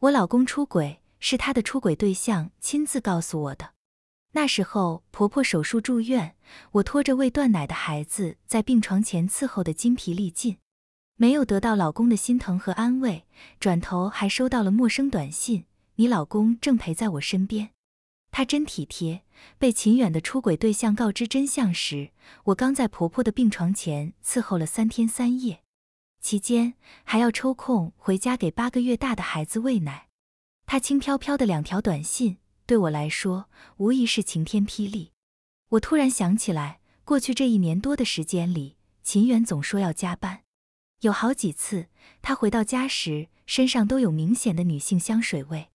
我老公出轨，是他的出轨对象亲自告诉我的。那时候婆婆手术住院，我拖着未断奶的孩子在病床前伺候的筋疲力尽，没有得到老公的心疼和安慰，转头还收到了陌生短信：“你老公正陪在我身边，他真体贴。”被秦远的出轨对象告知真相时，我刚在婆婆的病床前伺候了三天三夜。期间还要抽空回家给八个月大的孩子喂奶，他轻飘飘的两条短信对我来说无疑是晴天霹雳。我突然想起来，过去这一年多的时间里，秦源总说要加班，有好几次他回到家时身上都有明显的女性香水味，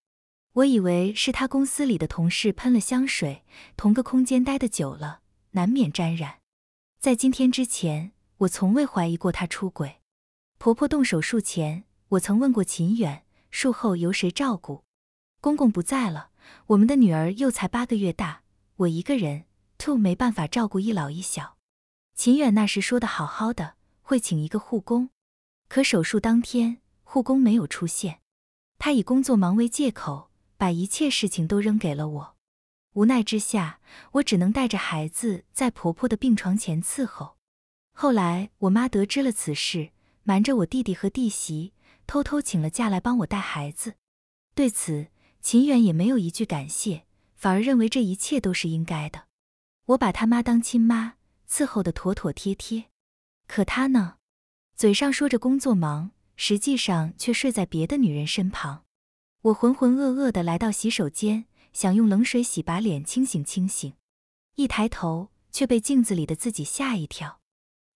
我以为是他公司里的同事喷了香水，同个空间待得久了难免沾染。在今天之前，我从未怀疑过他出轨。婆婆动手术前，我曾问过秦远，术后由谁照顾？公公不在了，我们的女儿又才八个月大，我一个人，to 没办法照顾一老一小。秦远那时说的好好的，会请一个护工，可手术当天，护工没有出现，他以工作忙为借口，把一切事情都扔给了我。无奈之下，我只能带着孩子在婆婆的病床前伺候。后来我妈得知了此事。瞒着我弟弟和弟媳，偷偷请了假来帮我带孩子。对此，秦远也没有一句感谢，反而认为这一切都是应该的。我把他妈当亲妈，伺候的妥妥帖帖。可他呢，嘴上说着工作忙，实际上却睡在别的女人身旁。我浑浑噩噩的来到洗手间，想用冷水洗把脸，清醒清醒。一抬头，却被镜子里的自己吓一跳，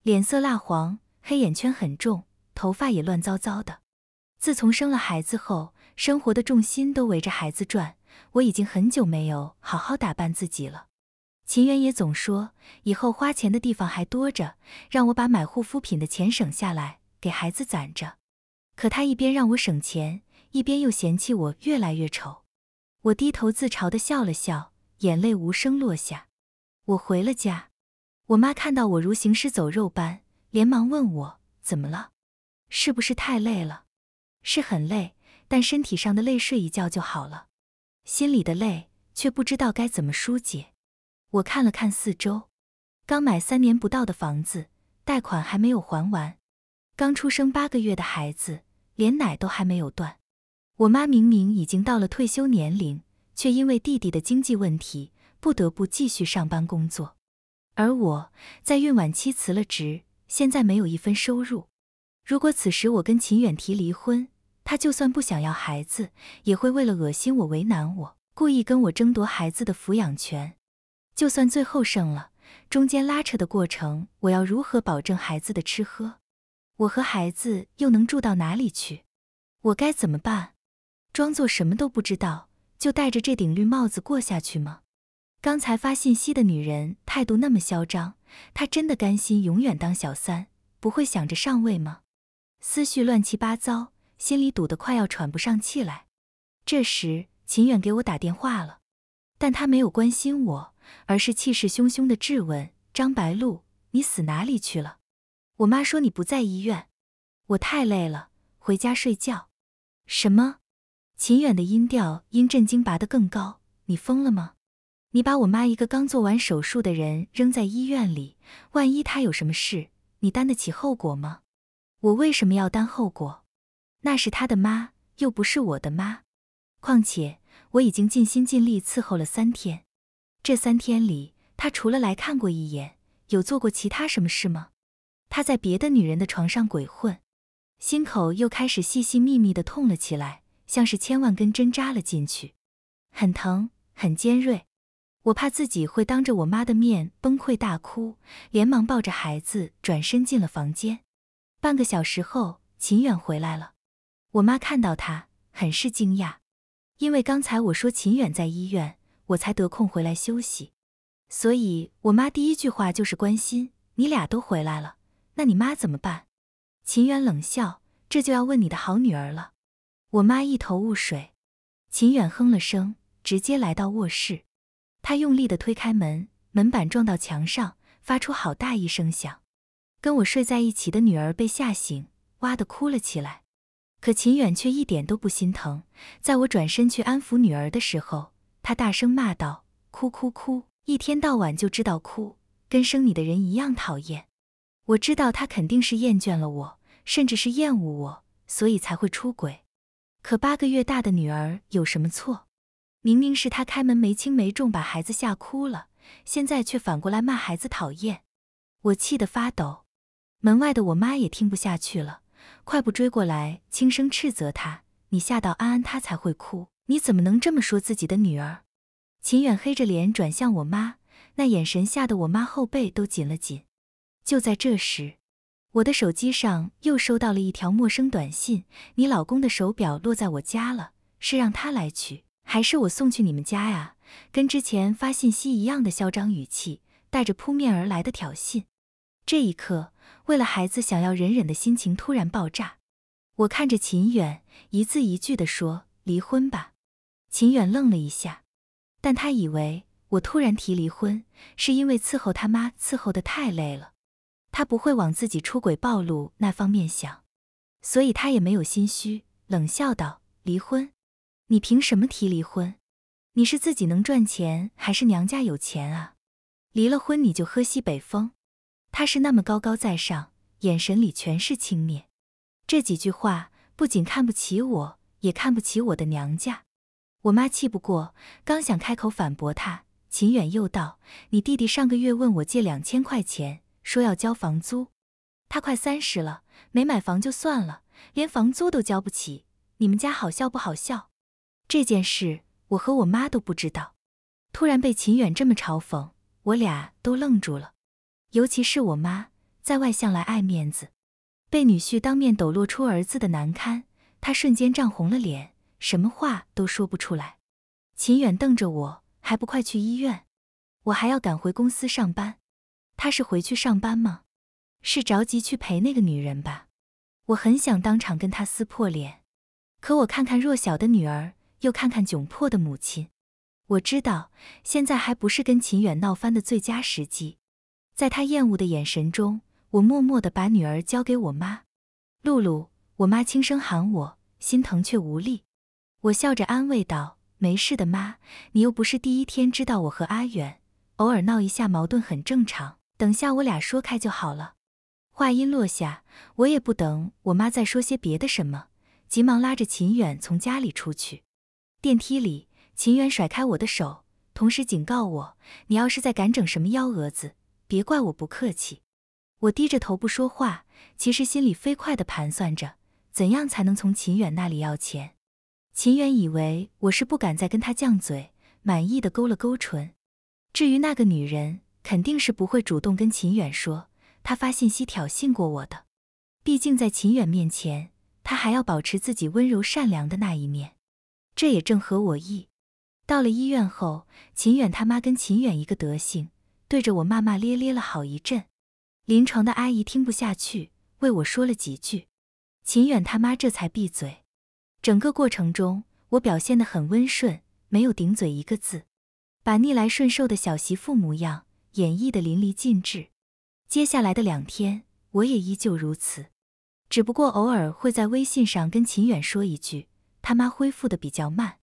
脸色蜡黄。黑眼圈很重，头发也乱糟糟的。自从生了孩子后，生活的重心都围着孩子转，我已经很久没有好好打扮自己了。秦源也总说，以后花钱的地方还多着，让我把买护肤品的钱省下来，给孩子攒着。可他一边让我省钱，一边又嫌弃我越来越丑。我低头自嘲地笑了笑，眼泪无声落下。我回了家，我妈看到我如行尸走肉般。连忙问我怎么了，是不是太累了？是很累，但身体上的累睡一觉就好了，心里的累却不知道该怎么疏解。我看了看四周，刚买三年不到的房子，贷款还没有还完，刚出生八个月的孩子连奶都还没有断。我妈明明已经到了退休年龄，却因为弟弟的经济问题不得不继续上班工作，而我在孕晚期辞了职。现在没有一分收入，如果此时我跟秦远提离婚，他就算不想要孩子，也会为了恶心我、为难我，故意跟我争夺孩子的抚养权。就算最后胜了，中间拉扯的过程，我要如何保证孩子的吃喝？我和孩子又能住到哪里去？我该怎么办？装作什么都不知道，就戴着这顶绿帽子过下去吗？刚才发信息的女人态度那么嚣张。他真的甘心永远当小三，不会想着上位吗？思绪乱七八糟，心里堵得快要喘不上气来。这时，秦远给我打电话了，但他没有关心我，而是气势汹汹地质问张白露：“你死哪里去了？我妈说你不在医院，我太累了，回家睡觉。”什么？秦远的音调因震惊拔得更高：“你疯了吗？”你把我妈一个刚做完手术的人扔在医院里，万一她有什么事，你担得起后果吗？我为什么要担后果？那是她的妈，又不是我的妈。况且我已经尽心尽力伺候了三天，这三天里，她除了来看过一眼，有做过其他什么事吗？她在别的女人的床上鬼混，心口又开始细细密密的痛了起来，像是千万根针扎了进去，很疼，很尖锐。我怕自己会当着我妈的面崩溃大哭，连忙抱着孩子转身进了房间。半个小时后，秦远回来了。我妈看到他，很是惊讶，因为刚才我说秦远在医院，我才得空回来休息。所以，我妈第一句话就是关心：“你俩都回来了，那你妈怎么办？”秦远冷笑：“这就要问你的好女儿了。”我妈一头雾水。秦远哼了声，直接来到卧室。他用力地推开门，门板撞到墙上，发出好大一声响。跟我睡在一起的女儿被吓醒，哇的哭了起来。可秦远却一点都不心疼。在我转身去安抚女儿的时候，他大声骂道：“哭哭哭！一天到晚就知道哭，跟生你的人一样讨厌。”我知道他肯定是厌倦了我，甚至是厌恶我，所以才会出轨。可八个月大的女儿有什么错？明明是他开门没轻没重，把孩子吓哭了，现在却反过来骂孩子讨厌，我气得发抖。门外的我妈也听不下去了，快步追过来，轻声斥责他：“你吓到安安，他才会哭，你怎么能这么说自己的女儿？”秦远黑着脸转向我妈，那眼神吓得我妈后背都紧了紧。就在这时，我的手机上又收到了一条陌生短信：“你老公的手表落在我家了，是让他来取。”还是我送去你们家呀，跟之前发信息一样的嚣张语气，带着扑面而来的挑衅。这一刻，为了孩子想要忍忍的心情突然爆炸。我看着秦远，一字一句的说：“离婚吧。”秦远愣了一下，但他以为我突然提离婚是因为伺候他妈伺候的太累了，他不会往自己出轨暴露那方面想，所以他也没有心虚，冷笑道：“离婚。”你凭什么提离婚？你是自己能赚钱，还是娘家有钱啊？离了婚你就喝西北风。他是那么高高在上，眼神里全是轻蔑。这几句话不仅看不起我，也看不起我的娘家。我妈气不过，刚想开口反驳他，秦远又道：“你弟弟上个月问我借两千块钱，说要交房租。他快三十了，没买房就算了，连房租都交不起，你们家好笑不好笑？”这件事我和我妈都不知道，突然被秦远这么嘲讽，我俩都愣住了。尤其是我妈，在外向来爱面子，被女婿当面抖落出儿子的难堪，她瞬间涨红了脸，什么话都说不出来。秦远瞪着我，还不快去医院！我还要赶回公司上班。他是回去上班吗？是着急去陪那个女人吧？我很想当场跟他撕破脸，可我看看弱小的女儿。又看看窘迫的母亲，我知道现在还不是跟秦远闹翻的最佳时机。在他厌恶的眼神中，我默默地把女儿交给我妈。露露，我妈轻声喊我，心疼却无力。我笑着安慰道：“没事的，妈，你又不是第一天知道我和阿远，偶尔闹一下矛盾很正常。等下我俩说开就好了。”话音落下，我也不等我妈再说些别的什么，急忙拉着秦远从家里出去。电梯里，秦远甩开我的手，同时警告我：“你要是在敢整什么幺蛾子，别怪我不客气。”我低着头不说话，其实心里飞快地盘算着，怎样才能从秦远那里要钱。秦远以为我是不敢再跟他犟嘴，满意的勾了勾唇。至于那个女人，肯定是不会主动跟秦远说，她发信息挑衅过我的。毕竟在秦远面前，她还要保持自己温柔善良的那一面。这也正合我意。到了医院后，秦远他妈跟秦远一个德行，对着我骂骂咧咧了好一阵。临床的阿姨听不下去，为我说了几句，秦远他妈这才闭嘴。整个过程中，我表现得很温顺，没有顶嘴一个字，把逆来顺受的小媳妇模样演绎的淋漓尽致。接下来的两天，我也依旧如此，只不过偶尔会在微信上跟秦远说一句。他妈恢复的比较慢，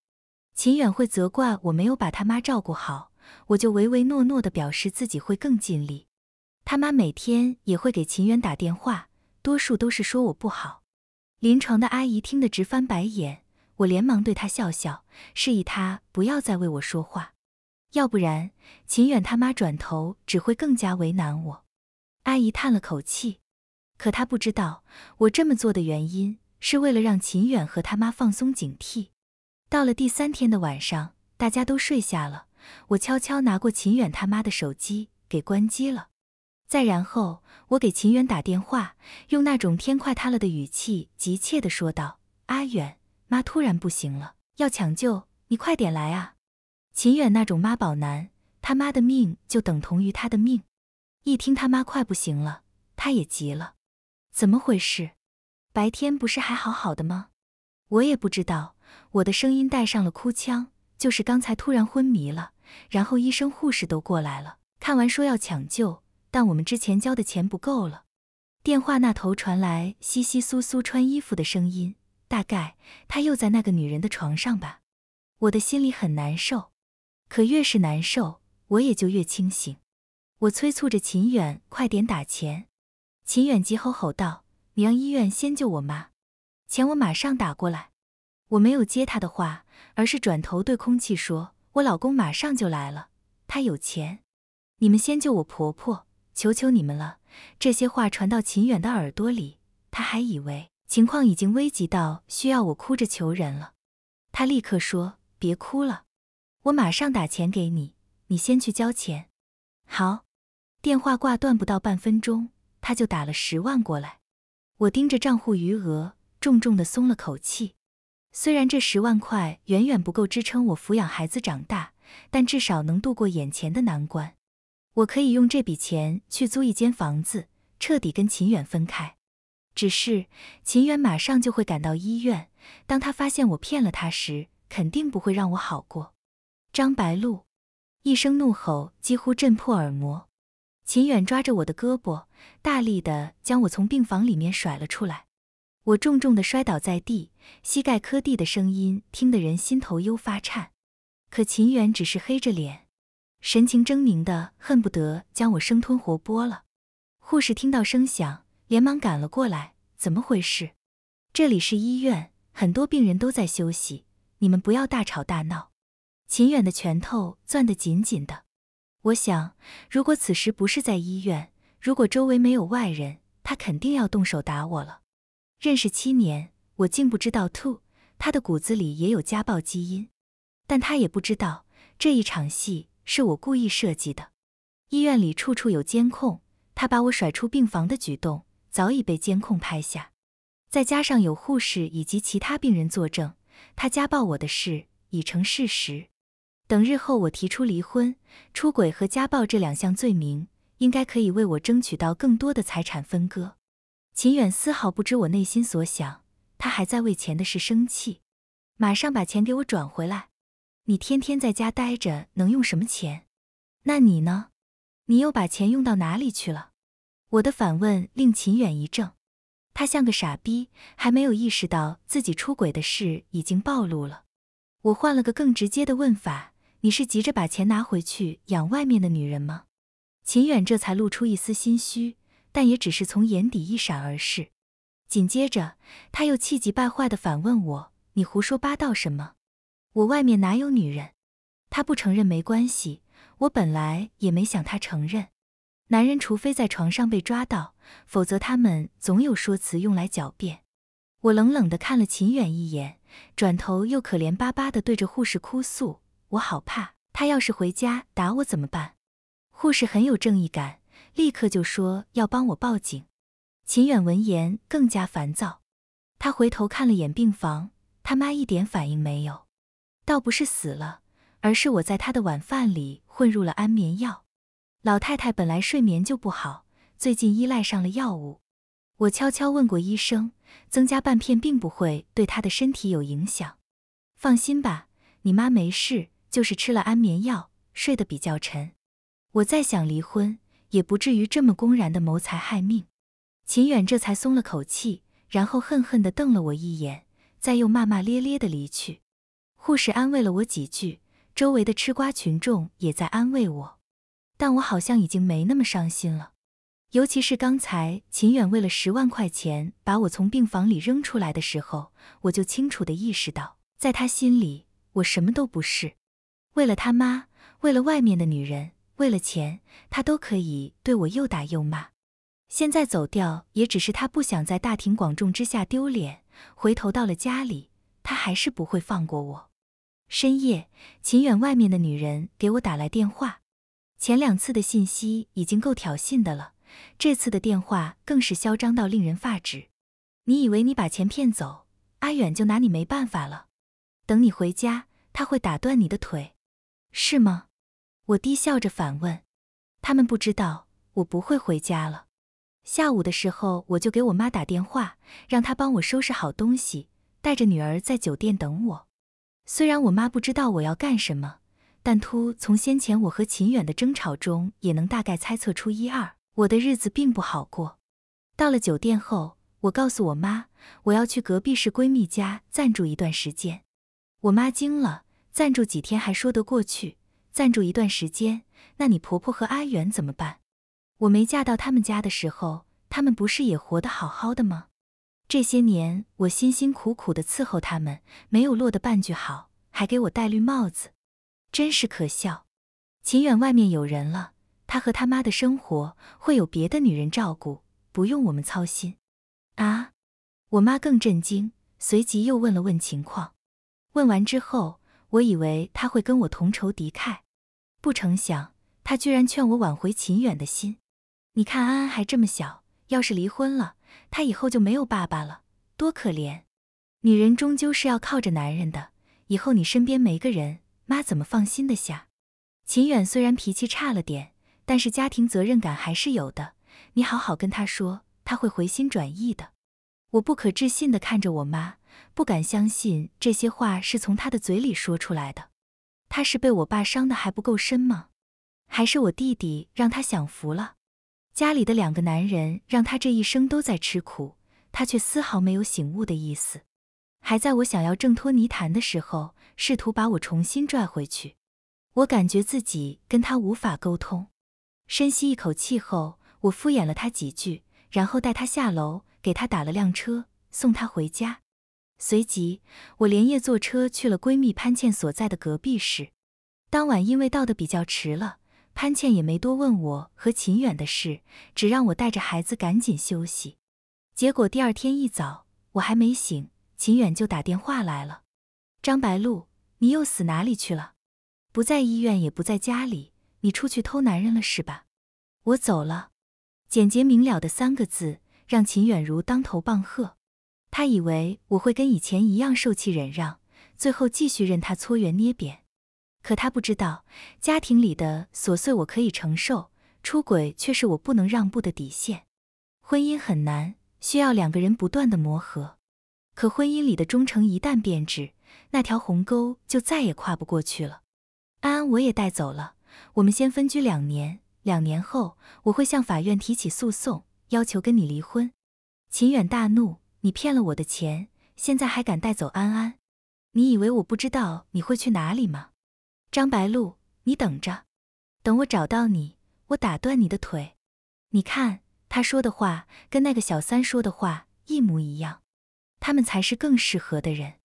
秦远会责怪我没有把他妈照顾好，我就唯唯诺诺的表示自己会更尽力。他妈每天也会给秦远打电话，多数都是说我不好。临床的阿姨听得直翻白眼，我连忙对她笑笑，示意她不要再为我说话，要不然秦远他妈转头只会更加为难我。阿姨叹了口气，可她不知道我这么做的原因。是为了让秦远和他妈放松警惕。到了第三天的晚上，大家都睡下了，我悄悄拿过秦远他妈的手机给关机了。再然后，我给秦远打电话，用那种天快塌了的语气急切地说道：“阿远，妈突然不行了，要抢救，你快点来啊！”秦远那种妈宝男，他妈的命就等同于他的命。一听他妈快不行了，他也急了，怎么回事？白天不是还好好的吗？我也不知道。我的声音带上了哭腔，就是刚才突然昏迷了，然后医生护士都过来了，看完说要抢救，但我们之前交的钱不够了。电话那头传来窸窸窣窣穿衣服的声音，大概他又在那个女人的床上吧。我的心里很难受，可越是难受，我也就越清醒。我催促着秦远快点打钱，秦远急吼吼道。你让医院先救我妈，钱我马上打过来。我没有接他的话，而是转头对空气说：“我老公马上就来了，他有钱，你们先救我婆婆，求求你们了。”这些话传到秦远的耳朵里，他还以为情况已经危急到需要我哭着求人了。他立刻说：“别哭了，我马上打钱给你，你先去交钱。”好，电话挂断不到半分钟，他就打了十万过来。我盯着账户余额，重重的松了口气。虽然这十万块远远不够支撑我抚养孩子长大，但至少能度过眼前的难关。我可以用这笔钱去租一间房子，彻底跟秦远分开。只是秦远马上就会赶到医院，当他发现我骗了他时，肯定不会让我好过。张白露一声怒吼，几乎震破耳膜。秦远抓着我的胳膊，大力的将我从病房里面甩了出来，我重重的摔倒在地，膝盖磕地的声音听得人心头忧发颤。可秦远只是黑着脸，神情狰狞的恨不得将我生吞活剥了。护士听到声响，连忙赶了过来，怎么回事？这里是医院，很多病人都在休息，你们不要大吵大闹。秦远的拳头攥得紧紧的。我想，如果此时不是在医院，如果周围没有外人，他肯定要动手打我了。认识七年，我竟不知道 t w o 他的骨子里也有家暴基因，但他也不知道这一场戏是我故意设计的。医院里处处有监控，他把我甩出病房的举动早已被监控拍下，再加上有护士以及其他病人作证，他家暴我的事已成事实。等日后我提出离婚，出轨和家暴这两项罪名，应该可以为我争取到更多的财产分割。秦远丝毫不知我内心所想，他还在为钱的事生气，马上把钱给我转回来。你天天在家待着，能用什么钱？那你呢？你又把钱用到哪里去了？我的反问令秦远一怔，他像个傻逼，还没有意识到自己出轨的事已经暴露了。我换了个更直接的问法。你是急着把钱拿回去养外面的女人吗？秦远这才露出一丝心虚，但也只是从眼底一闪而逝。紧接着，他又气急败坏地反问我：“你胡说八道什么？我外面哪有女人？”他不承认没关系，我本来也没想他承认。男人除非在床上被抓到，否则他们总有说辞用来狡辩。我冷冷地看了秦远一眼，转头又可怜巴巴地对着护士哭诉。我好怕，他要是回家打我怎么办？护士很有正义感，立刻就说要帮我报警。秦远闻言更加烦躁，他回头看了眼病房，他妈一点反应没有。倒不是死了，而是我在她的晚饭里混入了安眠药。老太太本来睡眠就不好，最近依赖上了药物。我悄悄问过医生，增加半片并不会对她的身体有影响。放心吧，你妈没事。就是吃了安眠药，睡得比较沉。我再想离婚，也不至于这么公然的谋财害命。秦远这才松了口气，然后恨恨地瞪了我一眼，再又骂骂咧咧地离去。护士安慰了我几句，周围的吃瓜群众也在安慰我，但我好像已经没那么伤心了。尤其是刚才秦远为了十万块钱把我从病房里扔出来的时候，我就清楚地意识到，在他心里，我什么都不是。为了他妈，为了外面的女人，为了钱，他都可以对我又打又骂。现在走掉也只是他不想在大庭广众之下丢脸。回头到了家里，他还是不会放过我。深夜，秦远外面的女人给我打来电话，前两次的信息已经够挑衅的了，这次的电话更是嚣张到令人发指。你以为你把钱骗走，阿远就拿你没办法了？等你回家，他会打断你的腿。是吗？我低笑着反问。他们不知道我不会回家了。下午的时候，我就给我妈打电话，让她帮我收拾好东西，带着女儿在酒店等我。虽然我妈不知道我要干什么，但突从先前我和秦远的争吵中，也能大概猜测出一二。我的日子并不好过。到了酒店后，我告诉我妈，我要去隔壁室闺蜜家暂住一段时间。我妈惊了。暂住几天还说得过去，暂住一段时间，那你婆婆和阿远怎么办？我没嫁到他们家的时候，他们不是也活得好好的吗？这些年我辛辛苦苦的伺候他们，没有落得半句好，还给我戴绿帽子，真是可笑。秦远外面有人了，他和他妈的生活会有别的女人照顾，不用我们操心。啊？我妈更震惊，随即又问了问情况。问完之后。我以为他会跟我同仇敌忾，不成想他居然劝我挽回秦远的心。你看安安还这么小，要是离婚了，他以后就没有爸爸了，多可怜。女人终究是要靠着男人的，以后你身边没个人，妈怎么放心的下？秦远虽然脾气差了点，但是家庭责任感还是有的。你好好跟他说，他会回心转意的。我不可置信地看着我妈。不敢相信这些话是从他的嘴里说出来的，他是被我爸伤得还不够深吗？还是我弟弟让他享福了？家里的两个男人让他这一生都在吃苦，他却丝毫没有醒悟的意思，还在我想要挣脱泥潭的时候，试图把我重新拽回去。我感觉自己跟他无法沟通，深吸一口气后，我敷衍了他几句，然后带他下楼，给他打了辆车，送他回家。随即，我连夜坐车去了闺蜜潘倩所在的隔壁市。当晚因为到的比较迟了，潘倩也没多问我和秦远的事，只让我带着孩子赶紧休息。结果第二天一早，我还没醒，秦远就打电话来了：“张白露，你又死哪里去了？不在医院，也不在家里，你出去偷男人了是吧？”我走了，简洁明了的三个字，让秦远如当头棒喝。他以为我会跟以前一样受气忍让，最后继续任他搓圆捏扁，可他不知道家庭里的琐碎我可以承受，出轨却是我不能让步的底线。婚姻很难，需要两个人不断的磨合，可婚姻里的忠诚一旦变质，那条鸿沟就再也跨不过去了。安安，我也带走了，我们先分居两年，两年后我会向法院提起诉讼，要求跟你离婚。秦远大怒。你骗了我的钱，现在还敢带走安安？你以为我不知道你会去哪里吗？张白露，你等着，等我找到你，我打断你的腿！你看，他说的话跟那个小三说的话一模一样，他们才是更适合的人。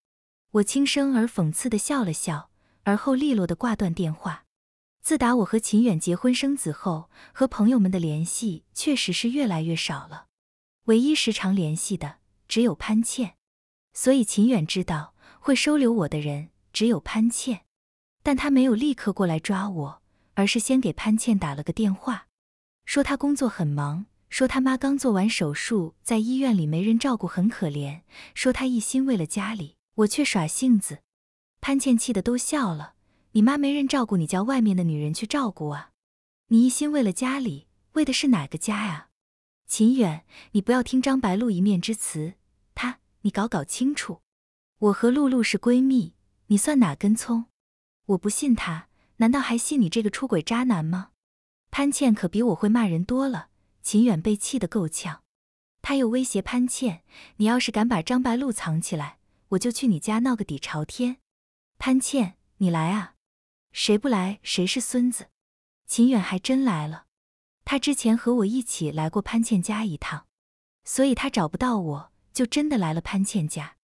我轻声而讽刺的笑了笑，而后利落的挂断电话。自打我和秦远结婚生子后，和朋友们的联系确实是越来越少了，唯一时常联系的。只有潘倩，所以秦远知道会收留我的人只有潘倩，但他没有立刻过来抓我，而是先给潘倩打了个电话，说他工作很忙，说他妈刚做完手术，在医院里没人照顾，很可怜，说他一心为了家里。我却耍性子，潘倩气得都笑了。你妈没人照顾，你叫外面的女人去照顾啊？你一心为了家里，为的是哪个家呀？秦远，你不要听张白露一面之词。他，你搞搞清楚，我和露露是闺蜜，你算哪根葱？我不信他，难道还信你这个出轨渣男吗？潘倩可比我会骂人多了。秦远被气得够呛，他又威胁潘倩，你要是敢把张白露藏起来，我就去你家闹个底朝天。潘倩，你来啊，谁不来谁是孙子？秦远还真来了，他之前和我一起来过潘倩家一趟，所以他找不到我。就真的来了潘倩家，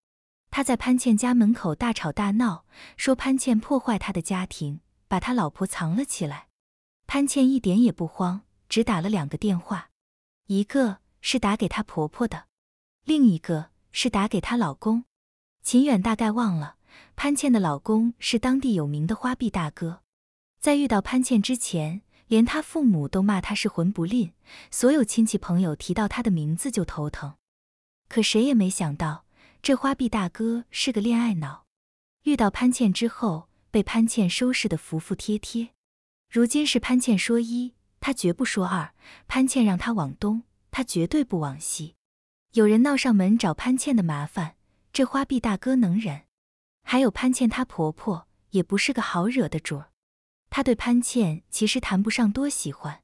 他在潘倩家门口大吵大闹，说潘倩破坏他的家庭，把他老婆藏了起来。潘倩一点也不慌，只打了两个电话，一个是打给她婆婆的，另一个是打给她老公。秦远大概忘了，潘倩的老公是当地有名的花臂大哥，在遇到潘倩之前，连他父母都骂他是混不吝，所有亲戚朋友提到他的名字就头疼。可谁也没想到，这花臂大哥是个恋爱脑，遇到潘倩之后，被潘倩收拾得服服帖帖。如今是潘倩说一，他绝不说二。潘倩让他往东，他绝对不往西。有人闹上门找潘倩的麻烦，这花臂大哥能忍？还有潘倩她婆婆也不是个好惹的主儿，他对潘倩其实谈不上多喜欢，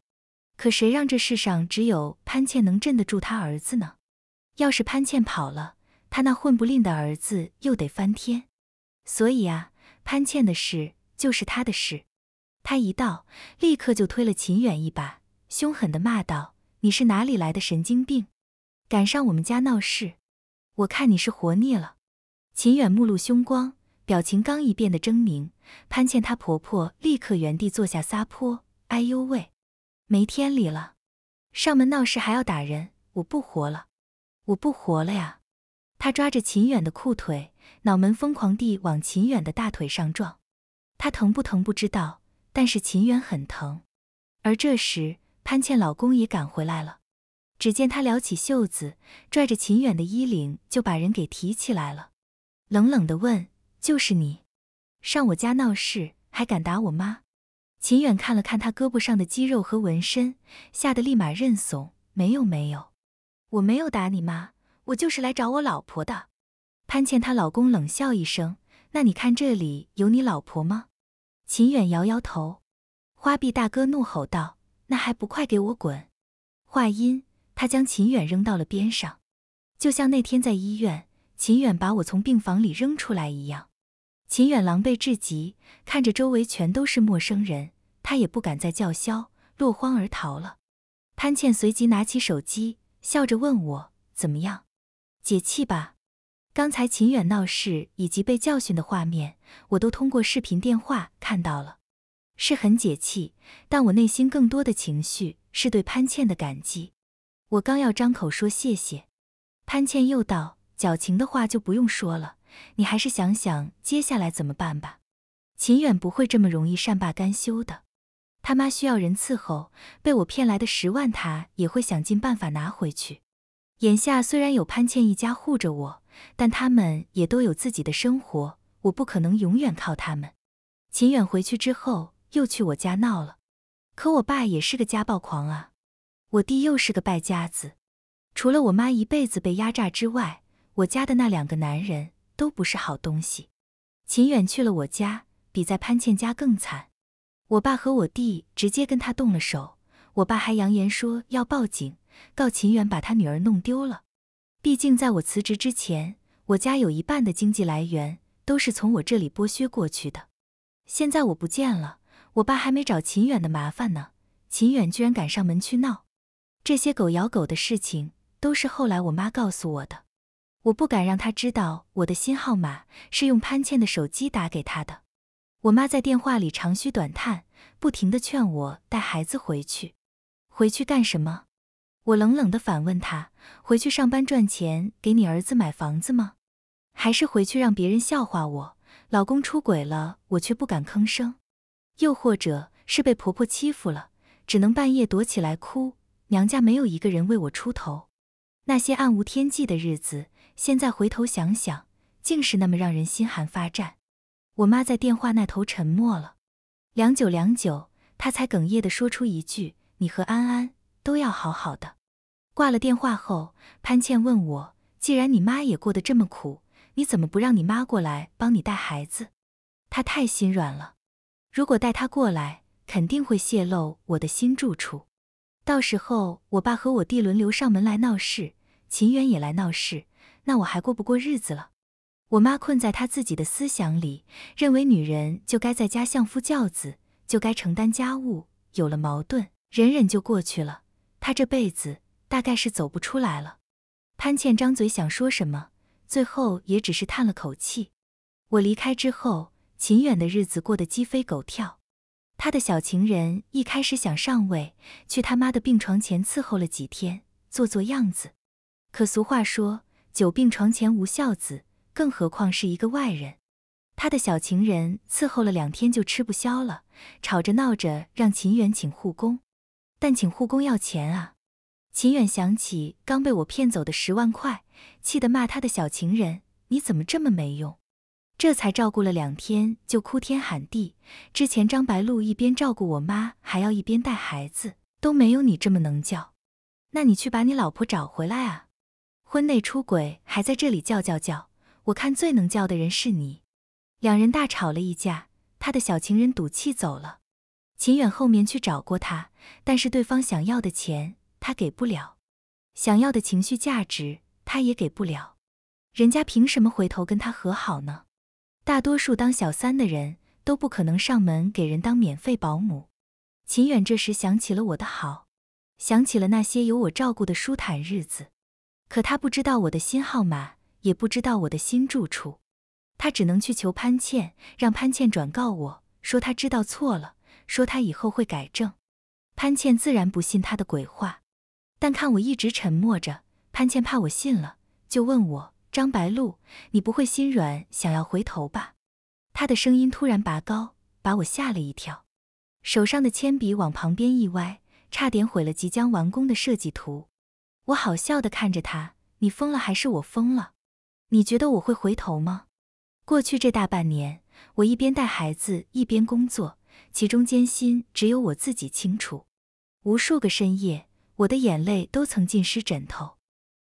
可谁让这世上只有潘倩能镇得住他儿子呢？要是潘倩跑了，她那混不吝的儿子又得翻天。所以啊，潘倩的事就是他的事。他一到，立刻就推了秦远一把，凶狠地骂道：“你是哪里来的神经病，敢上我们家闹事？我看你是活腻了！”秦远目露凶光，表情刚一变得狰狞，潘倩她婆婆立刻原地坐下撒泼：“哎呦喂，没天理了！上门闹事还要打人，我不活了！”我不活了呀！他抓着秦远的裤腿，脑门疯狂地往秦远的大腿上撞。他疼不疼不知道，但是秦远很疼。而这时，潘倩老公也赶回来了。只见他撩起袖子，拽着秦远的衣领，就把人给提起来了。冷冷地问：“就是你上我家闹事，还敢打我妈？”秦远看了看他胳膊上的肌肉和纹身，吓得立马认怂：“没有，没有。”我没有打你妈，我就是来找我老婆的。潘倩她老公冷笑一声：“那你看这里有你老婆吗？”秦远摇摇头。花臂大哥怒吼道：“那还不快给我滚！”话音，他将秦远扔到了边上，就像那天在医院，秦远把我从病房里扔出来一样。秦远狼狈至极，看着周围全都是陌生人，他也不敢再叫嚣，落荒而逃了。潘倩随即拿起手机。笑着问我怎么样，解气吧？刚才秦远闹事以及被教训的画面，我都通过视频电话看到了，是很解气。但我内心更多的情绪是对潘倩的感激。我刚要张口说谢谢，潘倩又道：“矫情的话就不用说了，你还是想想接下来怎么办吧。秦远不会这么容易善罢甘休的。”他妈需要人伺候，被我骗来的十万，他也会想尽办法拿回去。眼下虽然有潘倩一家护着我，但他们也都有自己的生活，我不可能永远靠他们。秦远回去之后又去我家闹了，可我爸也是个家暴狂啊，我弟又是个败家子，除了我妈一辈子被压榨之外，我家的那两个男人都不是好东西。秦远去了我家，比在潘倩家更惨。我爸和我弟直接跟他动了手，我爸还扬言说要报警告秦远把他女儿弄丢了。毕竟在我辞职之前，我家有一半的经济来源都是从我这里剥削过去的。现在我不见了，我爸还没找秦远的麻烦呢，秦远居然敢上门去闹。这些狗咬狗的事情都是后来我妈告诉我的，我不敢让他知道我的新号码是用潘倩的手机打给他的。我妈在电话里长吁短叹，不停地劝我带孩子回去。回去干什么？我冷冷地反问她：“回去上班赚钱，给你儿子买房子吗？还是回去让别人笑话我老公出轨了，我却不敢吭声？又或者是被婆婆欺负了，只能半夜躲起来哭？娘家没有一个人为我出头。那些暗无天际的日子，现在回头想想，竟是那么让人心寒发颤。”我妈在电话那头沉默了，良久良久，她才哽咽地说出一句：“你和安安都要好好的。”挂了电话后，潘倩问我：“既然你妈也过得这么苦，你怎么不让你妈过来帮你带孩子？”她太心软了，如果带她过来，肯定会泄露我的新住处，到时候我爸和我弟轮流上门来闹事，秦远也来闹事，那我还过不过日子了？我妈困在她自己的思想里，认为女人就该在家相夫教子，就该承担家务。有了矛盾，忍忍就过去了。她这辈子大概是走不出来了。潘倩张嘴想说什么，最后也只是叹了口气。我离开之后，秦远的日子过得鸡飞狗跳。他的小情人一开始想上位，去他妈的病床前伺候了几天，做做样子。可俗话说，久病床前无孝子。更何况是一个外人，他的小情人伺候了两天就吃不消了，吵着闹着让秦远请护工，但请护工要钱啊！秦远想起刚被我骗走的十万块，气得骂他的小情人：“你怎么这么没用？这才照顾了两天就哭天喊地。之前张白露一边照顾我妈还要一边带孩子，都没有你这么能叫。那你去把你老婆找回来啊！婚内出轨还在这里叫叫叫！”我看最能叫的人是你，两人大吵了一架，他的小情人赌气走了。秦远后面去找过他，但是对方想要的钱他给不了，想要的情绪价值他也给不了，人家凭什么回头跟他和好呢？大多数当小三的人都不可能上门给人当免费保姆。秦远这时想起了我的好，想起了那些有我照顾的舒坦日子，可他不知道我的新号码。也不知道我的新住处，他只能去求潘倩，让潘倩转告我说他知道错了，说他以后会改正。潘倩自然不信他的鬼话，但看我一直沉默着，潘倩怕我信了，就问我：“张白露，你不会心软，想要回头吧？”他的声音突然拔高，把我吓了一跳，手上的铅笔往旁边一歪，差点毁了即将完工的设计图。我好笑的看着他：“你疯了，还是我疯了？”你觉得我会回头吗？过去这大半年，我一边带孩子一边工作，其中艰辛只有我自己清楚。无数个深夜，我的眼泪都曾浸湿枕头。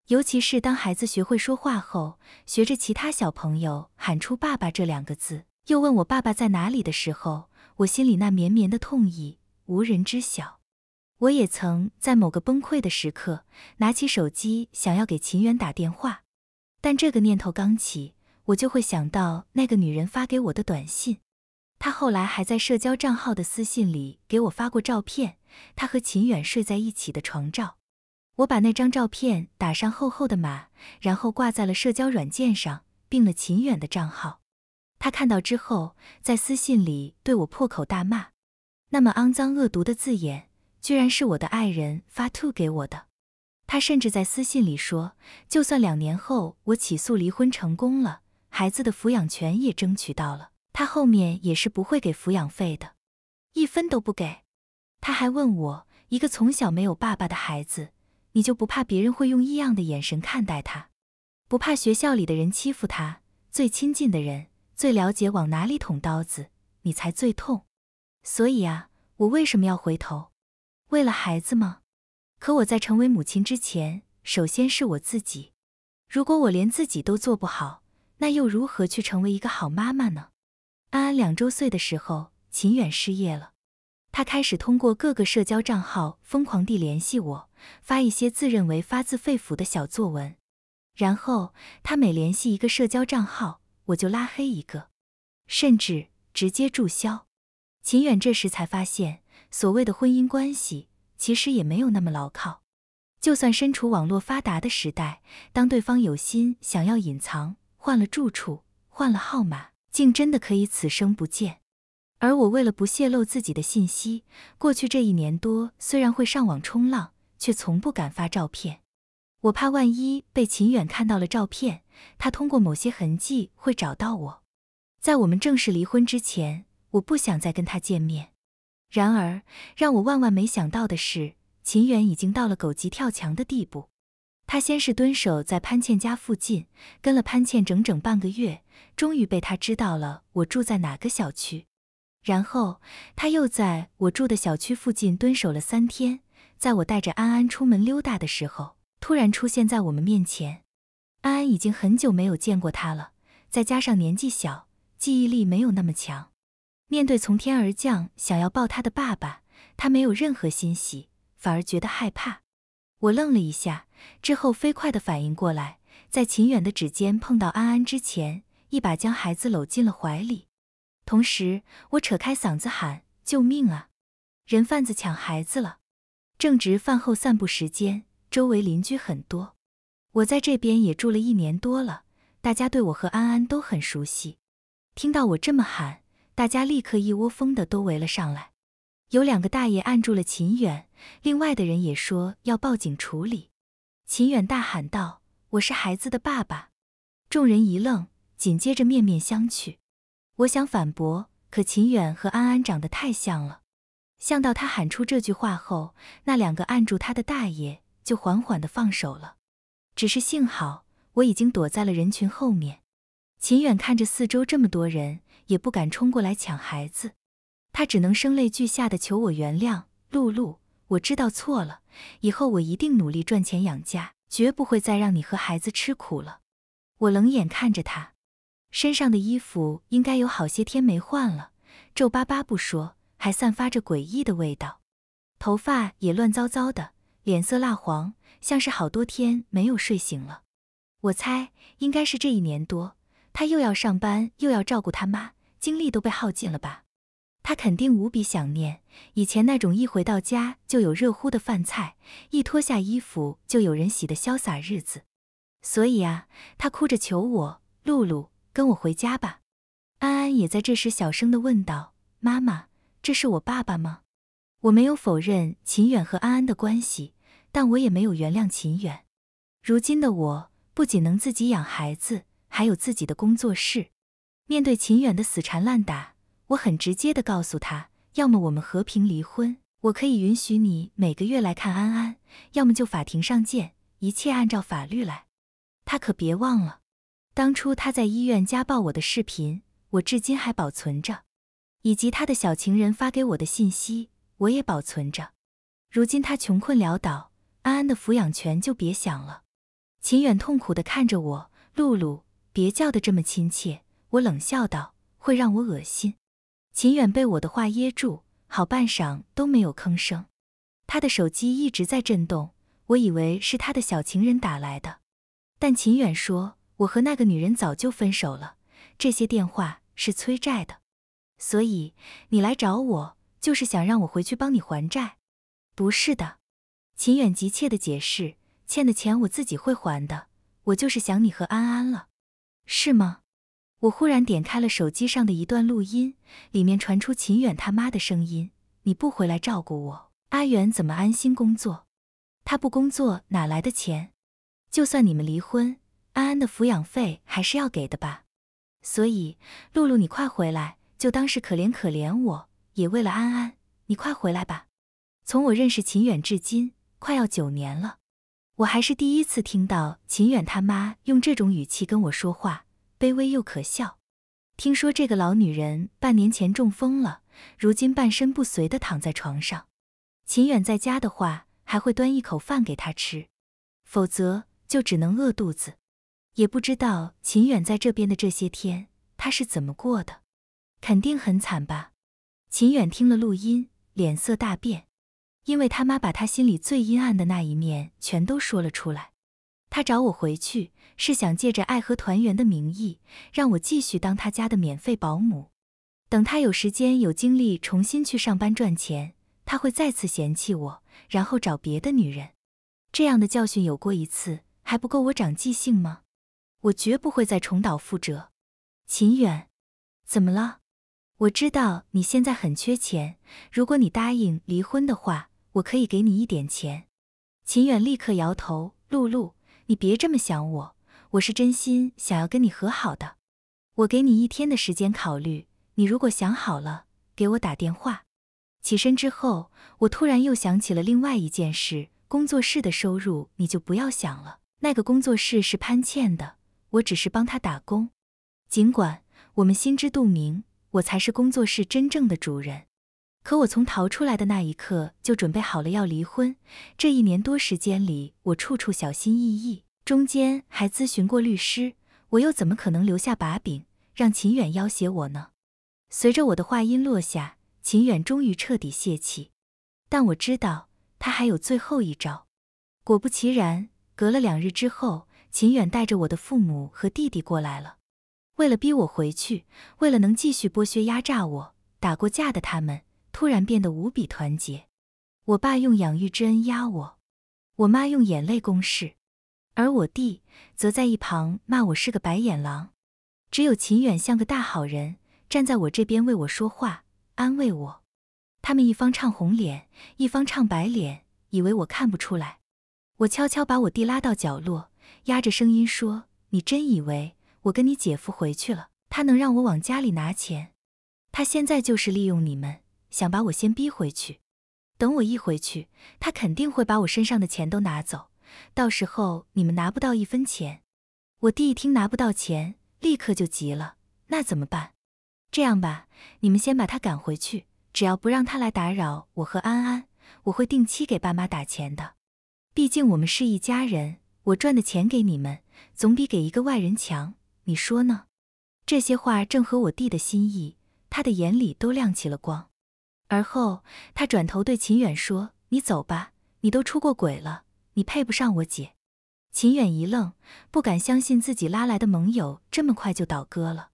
尤其是当孩子学会说话后，学着其他小朋友喊出“爸爸”这两个字，又问我“爸爸在哪里”的时候，我心里那绵绵的痛意无人知晓。我也曾在某个崩溃的时刻，拿起手机想要给秦源打电话。但这个念头刚起，我就会想到那个女人发给我的短信。她后来还在社交账号的私信里给我发过照片，她和秦远睡在一起的床照。我把那张照片打上厚厚的码，然后挂在了社交软件上，并了秦远的账号。他看到之后，在私信里对我破口大骂，那么肮脏恶毒的字眼，居然是我的爱人发 to 给我的。他甚至在私信里说，就算两年后我起诉离婚成功了，孩子的抚养权也争取到了，他后面也是不会给抚养费的，一分都不给。他还问我，一个从小没有爸爸的孩子，你就不怕别人会用异样的眼神看待他，不怕学校里的人欺负他？最亲近的人，最了解往哪里捅刀子，你才最痛。所以啊，我为什么要回头？为了孩子吗？可我在成为母亲之前，首先是我自己。如果我连自己都做不好，那又如何去成为一个好妈妈呢？安安两周岁的时候，秦远失业了。他开始通过各个社交账号疯狂地联系我，发一些自认为发自肺腑的小作文。然后他每联系一个社交账号，我就拉黑一个，甚至直接注销。秦远这时才发现，所谓的婚姻关系。其实也没有那么牢靠。就算身处网络发达的时代，当对方有心想要隐藏，换了住处，换了号码，竟真的可以此生不见。而我为了不泄露自己的信息，过去这一年多，虽然会上网冲浪，却从不敢发照片。我怕万一被秦远看到了照片，他通过某些痕迹会找到我。在我们正式离婚之前，我不想再跟他见面。然而，让我万万没想到的是，秦远已经到了狗急跳墙的地步。他先是蹲守在潘倩家附近，跟了潘倩整整半个月，终于被他知道了我住在哪个小区。然后，他又在我住的小区附近蹲守了三天，在我带着安安出门溜达的时候，突然出现在我们面前。安安已经很久没有见过他了，再加上年纪小，记忆力没有那么强。面对从天而降想要抱他的爸爸，他没有任何欣喜，反而觉得害怕。我愣了一下，之后飞快的反应过来，在秦远的指尖碰到安安之前，一把将孩子搂进了怀里，同时我扯开嗓子喊：“救命啊！人贩子抢孩子了！”正值饭后散步时间，周围邻居很多，我在这边也住了一年多了，大家对我和安安都很熟悉。听到我这么喊。大家立刻一窝蜂的都围了上来，有两个大爷按住了秦远，另外的人也说要报警处理。秦远大喊道：“我是孩子的爸爸。”众人一愣，紧接着面面相觑。我想反驳，可秦远和安安长得太像了，像到他喊出这句话后，那两个按住他的大爷就缓缓的放手了。只是幸好我已经躲在了人群后面。秦远看着四周这么多人。也不敢冲过来抢孩子，他只能声泪俱下的求我原谅，露露，我知道错了，以后我一定努力赚钱养家，绝不会再让你和孩子吃苦了。我冷眼看着他，身上的衣服应该有好些天没换了，皱巴巴不说，还散发着诡异的味道，头发也乱糟糟的，脸色蜡黄，像是好多天没有睡醒了。我猜应该是这一年多，他又要上班，又要照顾他妈。精力都被耗尽了吧？他肯定无比想念以前那种一回到家就有热乎的饭菜，一脱下衣服就有人洗的潇洒日子。所以啊，他哭着求我，露露，跟我回家吧。安安也在这时小声的问道：“妈妈，这是我爸爸吗？”我没有否认秦远和安安的关系，但我也没有原谅秦远。如今的我不仅能自己养孩子，还有自己的工作室。面对秦远的死缠烂打，我很直接的告诉他，要么我们和平离婚，我可以允许你每个月来看安安，要么就法庭上见，一切按照法律来。他可别忘了，当初他在医院家暴我的视频，我至今还保存着，以及他的小情人发给我的信息，我也保存着。如今他穷困潦倒，安安的抚养权就别想了。秦远痛苦的看着我，露露，别叫的这么亲切。我冷笑道：“会让我恶心。”秦远被我的话噎住，好半晌都没有吭声。他的手机一直在震动，我以为是他的小情人打来的，但秦远说：“我和那个女人早就分手了，这些电话是催债的。”所以你来找我，就是想让我回去帮你还债？不是的，秦远急切地解释：“欠的钱我自己会还的，我就是想你和安安了，是吗？”我忽然点开了手机上的一段录音，里面传出秦远他妈的声音：“你不回来照顾我，阿远怎么安心工作？他不工作哪来的钱？就算你们离婚，安安的抚养费还是要给的吧？所以，露露你快回来，就当是可怜可怜我，也为了安安，你快回来吧。从我认识秦远至今，快要九年了，我还是第一次听到秦远他妈用这种语气跟我说话。”卑微又可笑。听说这个老女人半年前中风了，如今半身不遂的躺在床上。秦远在家的话，还会端一口饭给她吃，否则就只能饿肚子。也不知道秦远在这边的这些天，他是怎么过的，肯定很惨吧。秦远听了录音，脸色大变，因为他妈把他心里最阴暗的那一面全都说了出来。他找我回去是想借着爱和团圆的名义，让我继续当他家的免费保姆，等他有时间有精力重新去上班赚钱，他会再次嫌弃我，然后找别的女人。这样的教训有过一次，还不够我长记性吗？我绝不会再重蹈覆辙。秦远，怎么了？我知道你现在很缺钱，如果你答应离婚的话，我可以给你一点钱。秦远立刻摇头，露露。你别这么想我，我是真心想要跟你和好的。我给你一天的时间考虑，你如果想好了，给我打电话。起身之后，我突然又想起了另外一件事，工作室的收入你就不要想了。那个工作室是潘倩的，我只是帮她打工。尽管我们心知肚明，我才是工作室真正的主人。可我从逃出来的那一刻就准备好了要离婚。这一年多时间里，我处处小心翼翼，中间还咨询过律师，我又怎么可能留下把柄让秦远要挟我呢？随着我的话音落下，秦远终于彻底泄气。但我知道他还有最后一招。果不其然，隔了两日之后，秦远带着我的父母和弟弟过来了，为了逼我回去，为了能继续剥削压榨我，打过架的他们。突然变得无比团结，我爸用养育之恩压我，我妈用眼泪攻势，而我弟则在一旁骂我是个白眼狼。只有秦远像个大好人，站在我这边为我说话，安慰我。他们一方唱红脸，一方唱白脸，以为我看不出来。我悄悄把我弟拉到角落，压着声音说：“你真以为我跟你姐夫回去了，他能让我往家里拿钱？他现在就是利用你们。”想把我先逼回去，等我一回去，他肯定会把我身上的钱都拿走，到时候你们拿不到一分钱。我弟一听拿不到钱，立刻就急了。那怎么办？这样吧，你们先把他赶回去，只要不让他来打扰我和安安，我会定期给爸妈打钱的。毕竟我们是一家人，我赚的钱给你们，总比给一个外人强。你说呢？这些话正合我弟的心意，他的眼里都亮起了光。而后，他转头对秦远说：“你走吧，你都出过轨了，你配不上我姐。”秦远一愣，不敢相信自己拉来的盟友这么快就倒戈了。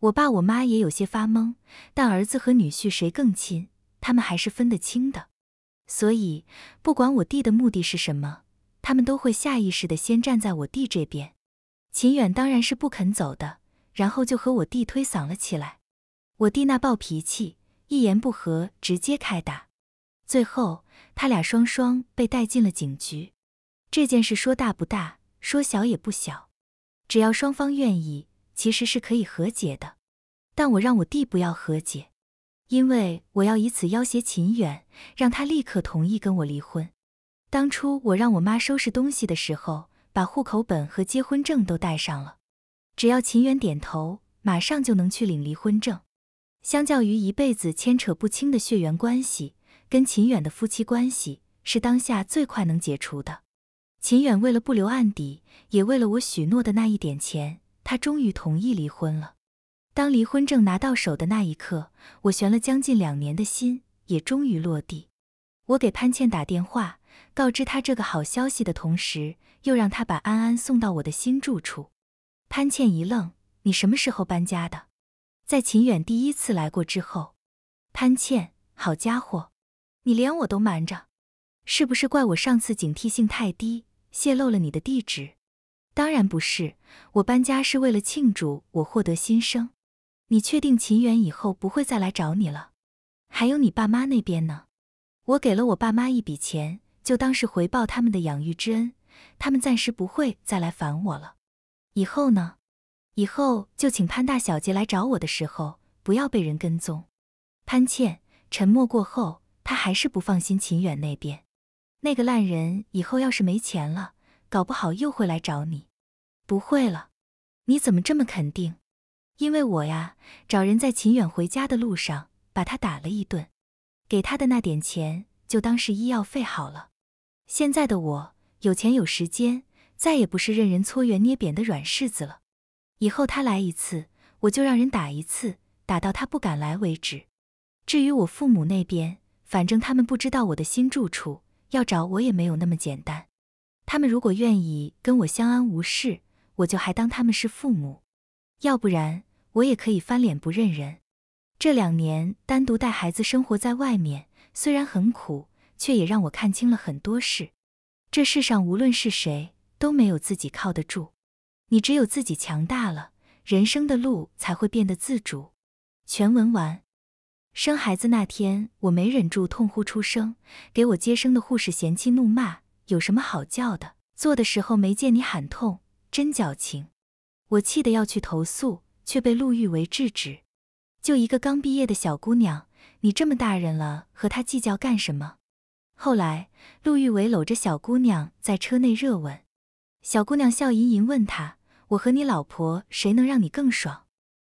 我爸我妈也有些发懵，但儿子和女婿谁更亲，他们还是分得清的。所以，不管我弟的目的是什么，他们都会下意识的先站在我弟这边。秦远当然是不肯走的，然后就和我弟推搡了起来。我弟那暴脾气。一言不合，直接开打，最后他俩双双被带进了警局。这件事说大不大，说小也不小，只要双方愿意，其实是可以和解的。但我让我弟不要和解，因为我要以此要挟秦远，让他立刻同意跟我离婚。当初我让我妈收拾东西的时候，把户口本和结婚证都带上了，只要秦远点头，马上就能去领离婚证。相较于一辈子牵扯不清的血缘关系，跟秦远的夫妻关系是当下最快能解除的。秦远为了不留案底，也为了我许诺的那一点钱，他终于同意离婚了。当离婚证拿到手的那一刻，我悬了将近两年的心也终于落地。我给潘倩打电话告知她这个好消息的同时，又让她把安安送到我的新住处。潘倩一愣：“你什么时候搬家的？”在秦远第一次来过之后，潘倩，好家伙，你连我都瞒着，是不是怪我上次警惕性太低，泄露了你的地址？当然不是，我搬家是为了庆祝我获得新生。你确定秦远以后不会再来找你了？还有你爸妈那边呢？我给了我爸妈一笔钱，就当是回报他们的养育之恩，他们暂时不会再来烦我了。以后呢？以后就请潘大小姐来找我的时候不要被人跟踪。潘倩沉默过后，她还是不放心秦远那边，那个烂人以后要是没钱了，搞不好又会来找你。不会了，你怎么这么肯定？因为我呀，找人在秦远回家的路上把他打了一顿，给他的那点钱就当是医药费好了。现在的我有钱有时间，再也不是任人搓圆捏扁的软柿子了。以后他来一次，我就让人打一次，打到他不敢来为止。至于我父母那边，反正他们不知道我的新住处，要找我也没有那么简单。他们如果愿意跟我相安无事，我就还当他们是父母；要不然，我也可以翻脸不认人。这两年单独带孩子生活在外面，虽然很苦，却也让我看清了很多事。这世上无论是谁，都没有自己靠得住。你只有自己强大了，人生的路才会变得自主。全文完。生孩子那天，我没忍住痛呼出声，给我接生的护士嫌弃怒骂：“有什么好叫的？做的时候没见你喊痛，真矫情。”我气得要去投诉，却被陆玉维制止。就一个刚毕业的小姑娘，你这么大人了，和她计较干什么？后来，陆玉维搂着小姑娘在车内热吻，小姑娘笑吟吟问他。我和你老婆，谁能让你更爽？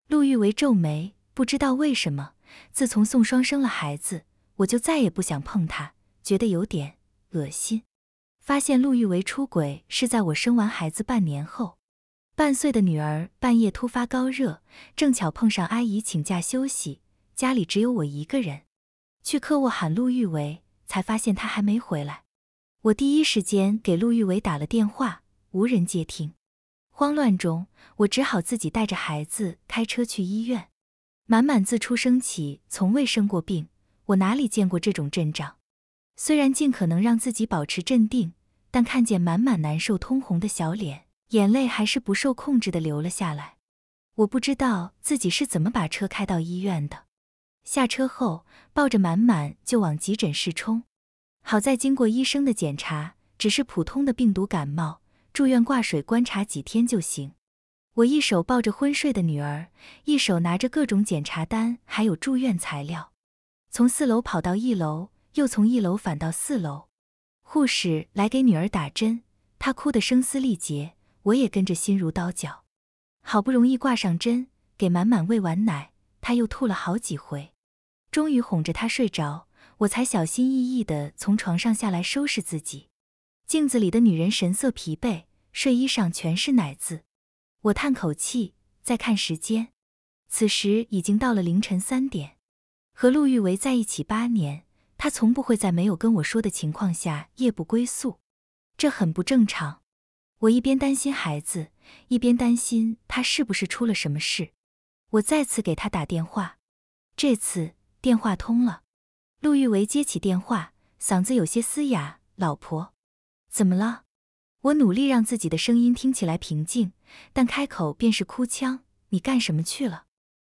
陆玉维皱眉，不知道为什么，自从宋双生了孩子，我就再也不想碰她，觉得有点恶心。发现陆玉维出轨是在我生完孩子半年后，半岁的女儿半夜突发高热，正巧碰上阿姨请假休息，家里只有我一个人。去客卧喊陆玉维，才发现他还没回来。我第一时间给陆玉为打了电话，无人接听。慌乱中，我只好自己带着孩子开车去医院。满满自出生起从未生过病，我哪里见过这种阵仗？虽然尽可能让自己保持镇定，但看见满满难受通红的小脸，眼泪还是不受控制的流了下来。我不知道自己是怎么把车开到医院的。下车后，抱着满满就往急诊室冲。好在经过医生的检查，只是普通的病毒感冒。住院挂水观察几天就行。我一手抱着昏睡的女儿，一手拿着各种检查单还有住院材料，从四楼跑到一楼，又从一楼返到四楼。护士来给女儿打针，她哭得声嘶力竭，我也跟着心如刀绞。好不容易挂上针，给满满喂完奶，她又吐了好几回。终于哄着她睡着，我才小心翼翼地从床上下来收拾自己。镜子里的女人神色疲惫，睡衣上全是奶渍。我叹口气，再看时间，此时已经到了凌晨三点。和陆玉维在一起八年，他从不会在没有跟我说的情况下夜不归宿，这很不正常。我一边担心孩子，一边担心他是不是出了什么事。我再次给他打电话，这次电话通了。陆玉维接起电话，嗓子有些嘶哑：“老婆。”怎么了？我努力让自己的声音听起来平静，但开口便是哭腔。你干什么去了？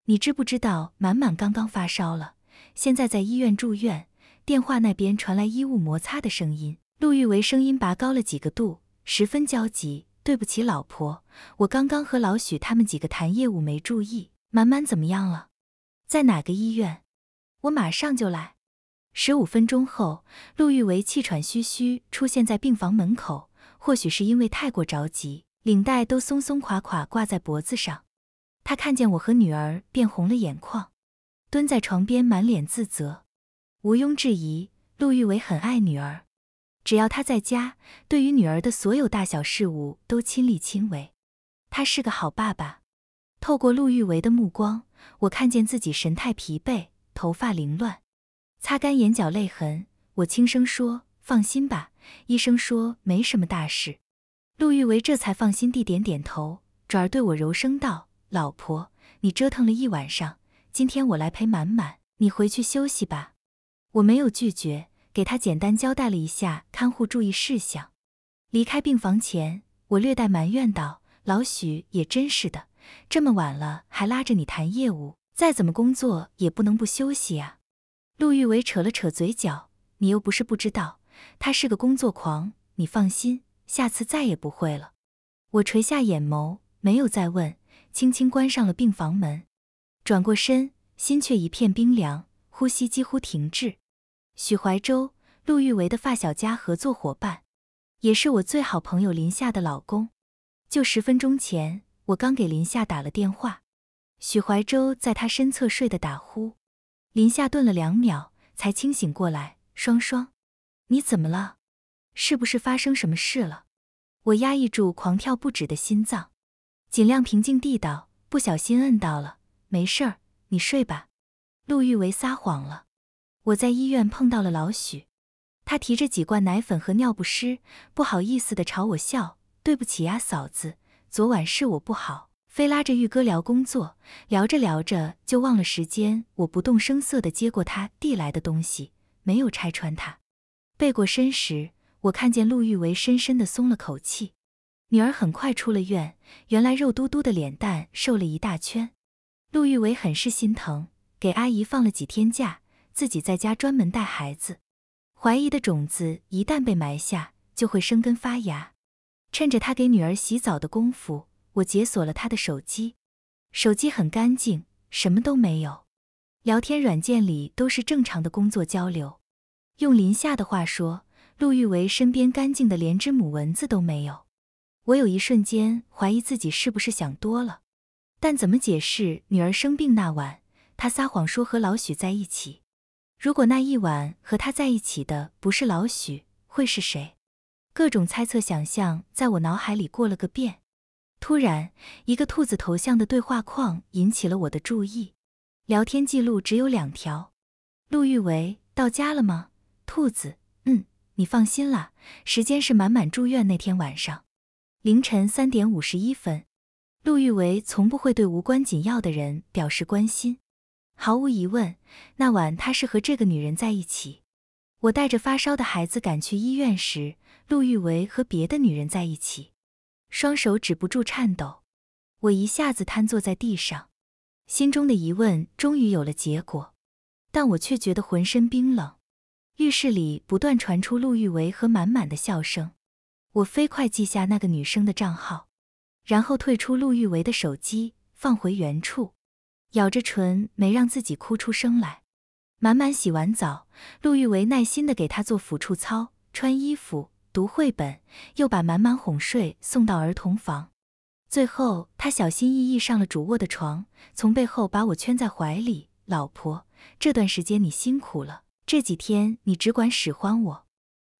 你知不知道满满刚刚发烧了，现在在医院住院。电话那边传来衣物摩擦的声音。陆玉维声音拔高了几个度，十分焦急。对不起，老婆，我刚刚和老许他们几个谈业务，没注意。满满怎么样了？在哪个医院？我马上就来。十五分钟后，陆玉维气喘吁吁出现在病房门口。或许是因为太过着急，领带都松松垮垮挂在脖子上。他看见我和女儿，便红了眼眶，蹲在床边，满脸自责。毋庸置疑，陆玉维很爱女儿。只要他在家，对于女儿的所有大小事务都亲力亲为。他是个好爸爸。透过陆玉维的目光，我看见自己神态疲惫，头发凌乱。擦干眼角泪痕，我轻声说：“放心吧，医生说没什么大事。”陆玉维这才放心地点点头，转而对我柔声道：“老婆，你折腾了一晚上，今天我来陪满满，你回去休息吧。”我没有拒绝，给他简单交代了一下看护注意事项。离开病房前，我略带埋怨道：“老许也真是的，这么晚了还拉着你谈业务，再怎么工作也不能不休息啊。”陆玉伟扯了扯嘴角，你又不是不知道，他是个工作狂。你放心，下次再也不会了。我垂下眼眸，没有再问，轻轻关上了病房门，转过身，心却一片冰凉，呼吸几乎停滞。许怀洲，陆玉伟的发小家合作伙伴，也是我最好朋友林夏的老公。就十分钟前，我刚给林夏打了电话，许怀洲在他身侧睡得打呼。林夏顿了两秒，才清醒过来：“双双，你怎么了？是不是发生什么事了？”我压抑住狂跳不止的心脏，尽量平静地道：“不小心摁到了，没事儿，你睡吧。”陆玉维撒谎了，我在医院碰到了老许，他提着几罐奶粉和尿不湿，不好意思地朝我笑：“对不起呀，嫂子，昨晚是我不好。”非拉着玉哥聊工作，聊着聊着就忘了时间。我不动声色地接过他递来的东西，没有拆穿他。背过身时，我看见陆玉为深深地松了口气。女儿很快出了院，原来肉嘟嘟的脸蛋瘦了一大圈。陆玉伟很是心疼，给阿姨放了几天假，自己在家专门带孩子。怀疑的种子一旦被埋下，就会生根发芽。趁着他给女儿洗澡的功夫。我解锁了他的手机，手机很干净，什么都没有。聊天软件里都是正常的工作交流。用林夏的话说，陆玉维身边干净的连只母蚊子都没有。我有一瞬间怀疑自己是不是想多了，但怎么解释女儿生病那晚他撒谎说和老许在一起？如果那一晚和他在一起的不是老许，会是谁？各种猜测、想象在我脑海里过了个遍。突然，一个兔子头像的对话框引起了我的注意。聊天记录只有两条。陆玉维，到家了吗？兔子。嗯，你放心啦。时间是满满住院那天晚上，凌晨三点五十一分。陆玉维从不会对无关紧要的人表示关心。毫无疑问，那晚他是和这个女人在一起。我带着发烧的孩子赶去医院时，陆玉维和别的女人在一起。双手止不住颤抖，我一下子瘫坐在地上，心中的疑问终于有了结果，但我却觉得浑身冰冷。浴室里不断传出陆玉维和满满的笑声，我飞快记下那个女生的账号，然后退出陆玉维的手机，放回原处，咬着唇没让自己哭出声来。满满洗完澡，陆玉维耐心地给她做抚触操，穿衣服。读绘本，又把满满哄睡送到儿童房，最后他小心翼翼上了主卧的床，从背后把我圈在怀里。老婆，这段时间你辛苦了，这几天你只管使唤我。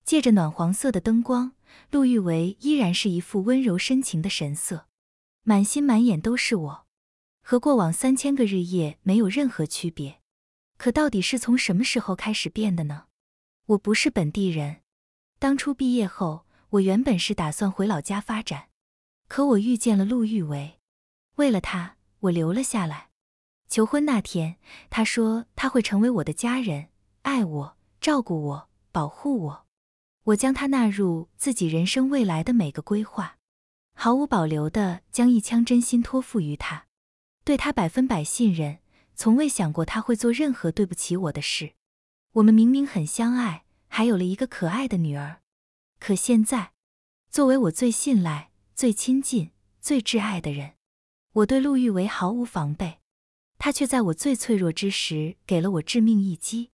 借着暖黄色的灯光，陆玉维依然是一副温柔深情的神色，满心满眼都是我，和过往三千个日夜没有任何区别。可到底是从什么时候开始变的呢？我不是本地人。当初毕业后，我原本是打算回老家发展，可我遇见了陆玉维，为了他，我留了下来。求婚那天，他说他会成为我的家人，爱我，照顾我，保护我。我将他纳入自己人生未来的每个规划，毫无保留的将一腔真心托付于他，对他百分百信任，从未想过他会做任何对不起我的事。我们明明很相爱。还有了一个可爱的女儿，可现在，作为我最信赖、最亲近、最挚爱的人，我对陆玉维毫无防备，他却在我最脆弱之时给了我致命一击。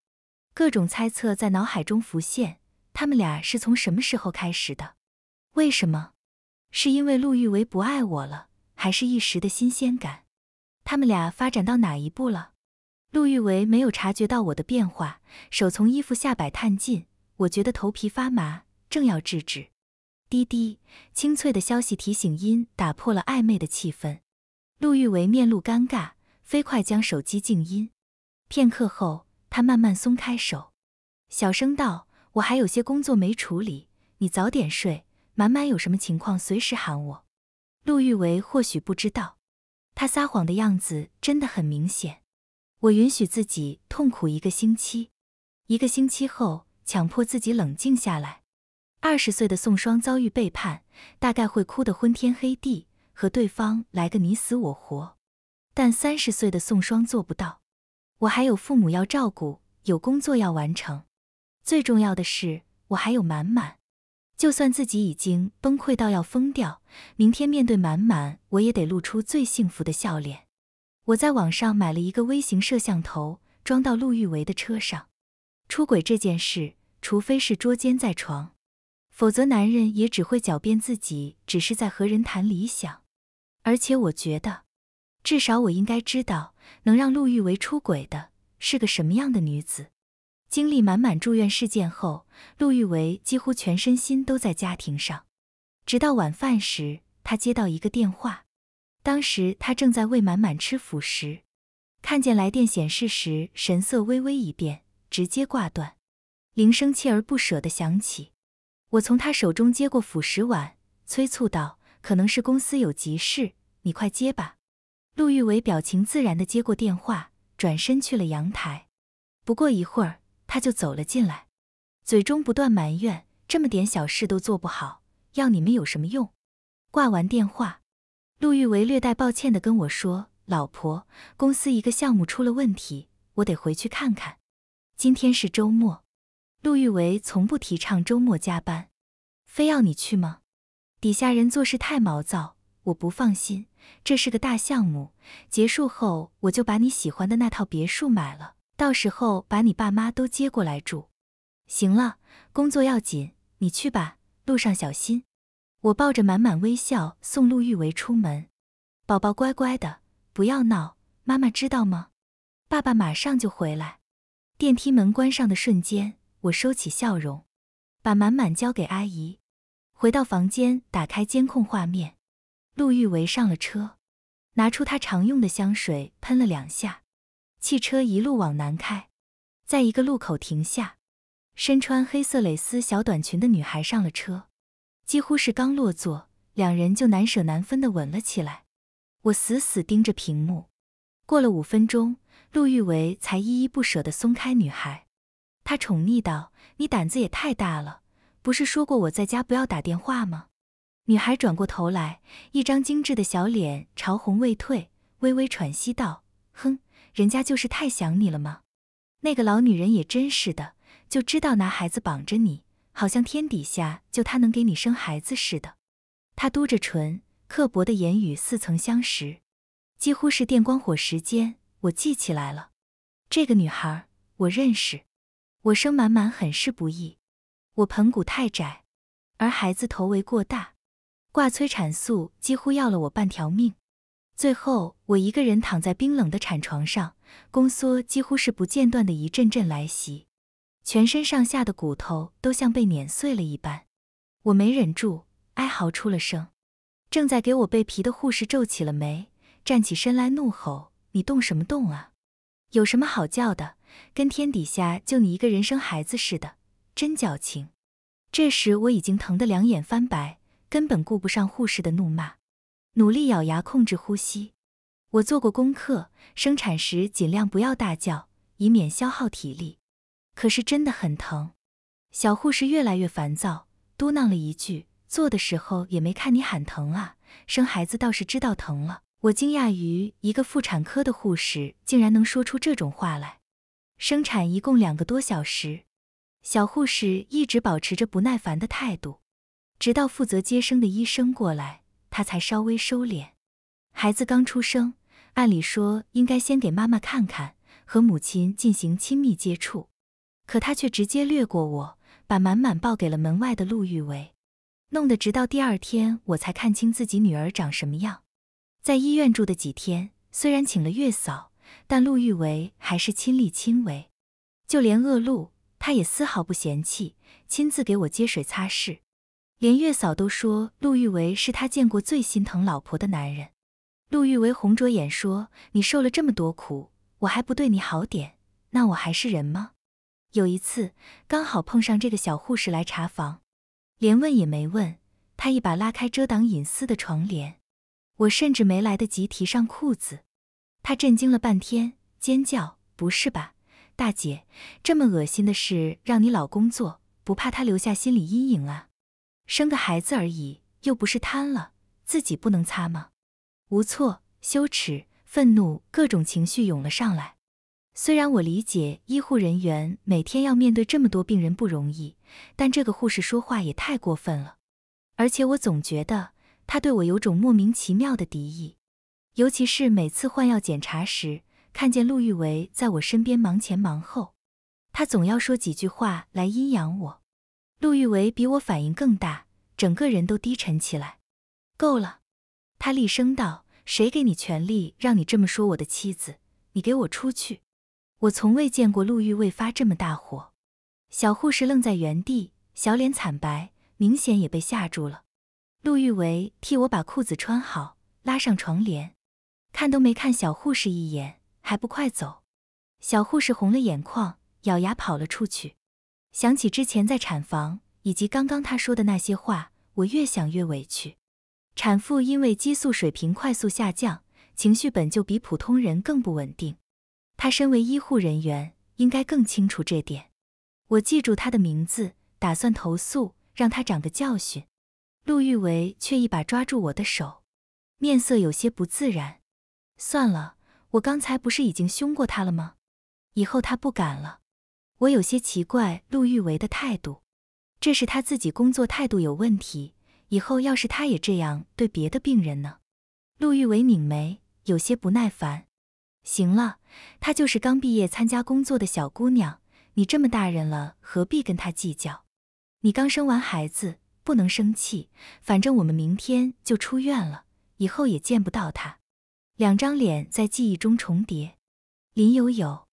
各种猜测在脑海中浮现：他们俩是从什么时候开始的？为什么？是因为陆玉维不爱我了，还是一时的新鲜感？他们俩发展到哪一步了？陆玉维没有察觉到我的变化，手从衣服下摆探进，我觉得头皮发麻，正要制止，滴滴清脆的消息提醒音打破了暧昧的气氛。陆玉维面露尴尬，飞快将手机静音。片刻后，他慢慢松开手，小声道：“我还有些工作没处理，你早点睡。满满有什么情况随时喊我。”陆玉维或许不知道，他撒谎的样子真的很明显。我允许自己痛苦一个星期，一个星期后强迫自己冷静下来。二十岁的宋双遭遇背叛，大概会哭得昏天黑地，和对方来个你死我活。但三十岁的宋双做不到，我还有父母要照顾，有工作要完成，最重要的是我还有满满。就算自己已经崩溃到要疯掉，明天面对满满，我也得露出最幸福的笑脸。我在网上买了一个微型摄像头，装到陆玉维的车上。出轨这件事，除非是捉奸在床，否则男人也只会狡辩自己只是在和人谈理想。而且我觉得，至少我应该知道能让陆玉维出轨的是个什么样的女子。经历满满住院事件后，陆玉维几乎全身心都在家庭上。直到晚饭时，他接到一个电话。当时他正在喂满满吃辅食，看见来电显示时神色微微一变，直接挂断。铃声锲而不舍地响起，我从他手中接过辅食碗，催促道：“可能是公司有急事，你快接吧。”陆玉伟表情自然地接过电话，转身去了阳台。不过一会儿，他就走了进来，嘴中不断埋怨：“这么点小事都做不好，要你们有什么用？”挂完电话。陆玉维略带抱歉地跟我说：“老婆，公司一个项目出了问题，我得回去看看。今天是周末，陆玉维从不提倡周末加班，非要你去吗？底下人做事太毛躁，我不放心。这是个大项目，结束后我就把你喜欢的那套别墅买了，到时候把你爸妈都接过来住。行了，工作要紧，你去吧，路上小心。”我抱着满满微笑送陆玉为出门，宝宝乖乖的，不要闹，妈妈知道吗？爸爸马上就回来。电梯门关上的瞬间，我收起笑容，把满满交给阿姨。回到房间，打开监控画面，陆玉为上了车，拿出他常用的香水喷了两下。汽车一路往南开，在一个路口停下，身穿黑色蕾丝小短裙的女孩上了车。几乎是刚落座，两人就难舍难分地吻了起来。我死死盯着屏幕，过了五分钟，陆玉维才依依不舍地松开女孩。他宠溺道：“你胆子也太大了，不是说过我在家不要打电话吗？”女孩转过头来，一张精致的小脸潮红未退，微微喘息道：“哼，人家就是太想你了吗？那个老女人也真是的，就知道拿孩子绑着你。”好像天底下就他能给你生孩子似的。他嘟着唇，刻薄的言语似曾相识，几乎是电光火石间，我记起来了。这个女孩儿我认识。我生满满很是不易，我盆骨太窄，而孩子头围过大，挂催产素几乎要了我半条命。最后我一个人躺在冰冷的产床上，宫缩几乎是不间断的一阵阵来袭。全身上下的骨头都像被碾碎了一般，我没忍住哀嚎出了声。正在给我备皮的护士皱起了眉，站起身来怒吼：“你动什么动啊？有什么好叫的？跟天底下就你一个人生孩子似的，真矫情！”这时我已经疼得两眼翻白，根本顾不上护士的怒骂，努力咬牙控制呼吸。我做过功课，生产时尽量不要大叫，以免消耗体力。可是真的很疼，小护士越来越烦躁，嘟囔了一句：“做的时候也没看你喊疼啊，生孩子倒是知道疼了。”我惊讶于一个妇产科的护士竟然能说出这种话来。生产一共两个多小时，小护士一直保持着不耐烦的态度，直到负责接生的医生过来，她才稍微收敛。孩子刚出生，按理说应该先给妈妈看看，和母亲进行亲密接触。可他却直接掠过我，把满满抱给了门外的陆玉维，弄得直到第二天我才看清自己女儿长什么样。在医院住的几天，虽然请了月嫂，但陆玉维还是亲力亲为，就连恶露，他也丝毫不嫌弃，亲自给我接水擦拭。连月嫂都说陆玉维是他见过最心疼老婆的男人。陆玉维红着眼说：“你受了这么多苦，我还不对你好点，那我还是人吗？”有一次，刚好碰上这个小护士来查房，连问也没问，她一把拉开遮挡隐私的床帘，我甚至没来得及提上裤子。她震惊了半天，尖叫：“不是吧，大姐，这么恶心的事让你老公做，不怕他留下心理阴影啊？生个孩子而已，又不是瘫了，自己不能擦吗？”无措、羞耻、愤怒，各种情绪涌了上来。虽然我理解医护人员每天要面对这么多病人不容易，但这个护士说话也太过分了。而且我总觉得他对我有种莫名其妙的敌意，尤其是每次换药检查时，看见陆玉维在我身边忙前忙后，他总要说几句话来阴阳我。陆玉维比我反应更大，整个人都低沉起来。够了！他厉声道：“谁给你权利让你这么说我的妻子？你给我出去！”我从未见过陆玉未发这么大火，小护士愣在原地，小脸惨白，明显也被吓住了。陆玉伟替我把裤子穿好，拉上床帘，看都没看小护士一眼，还不快走！小护士红了眼眶，咬牙跑了出去。想起之前在产房，以及刚刚她说的那些话，我越想越委屈。产妇因为激素水平快速下降，情绪本就比普通人更不稳定。他身为医护人员，应该更清楚这点。我记住他的名字，打算投诉，让他长个教训。陆玉维却一把抓住我的手，面色有些不自然。算了，我刚才不是已经凶过他了吗？以后他不敢了。我有些奇怪陆玉维的态度，这是他自己工作态度有问题。以后要是他也这样对别的病人呢？陆玉维拧眉，有些不耐烦。行了，她就是刚毕业参加工作的小姑娘，你这么大人了，何必跟她计较？你刚生完孩子，不能生气。反正我们明天就出院了，以后也见不到她。两张脸在记忆中重叠。林有有，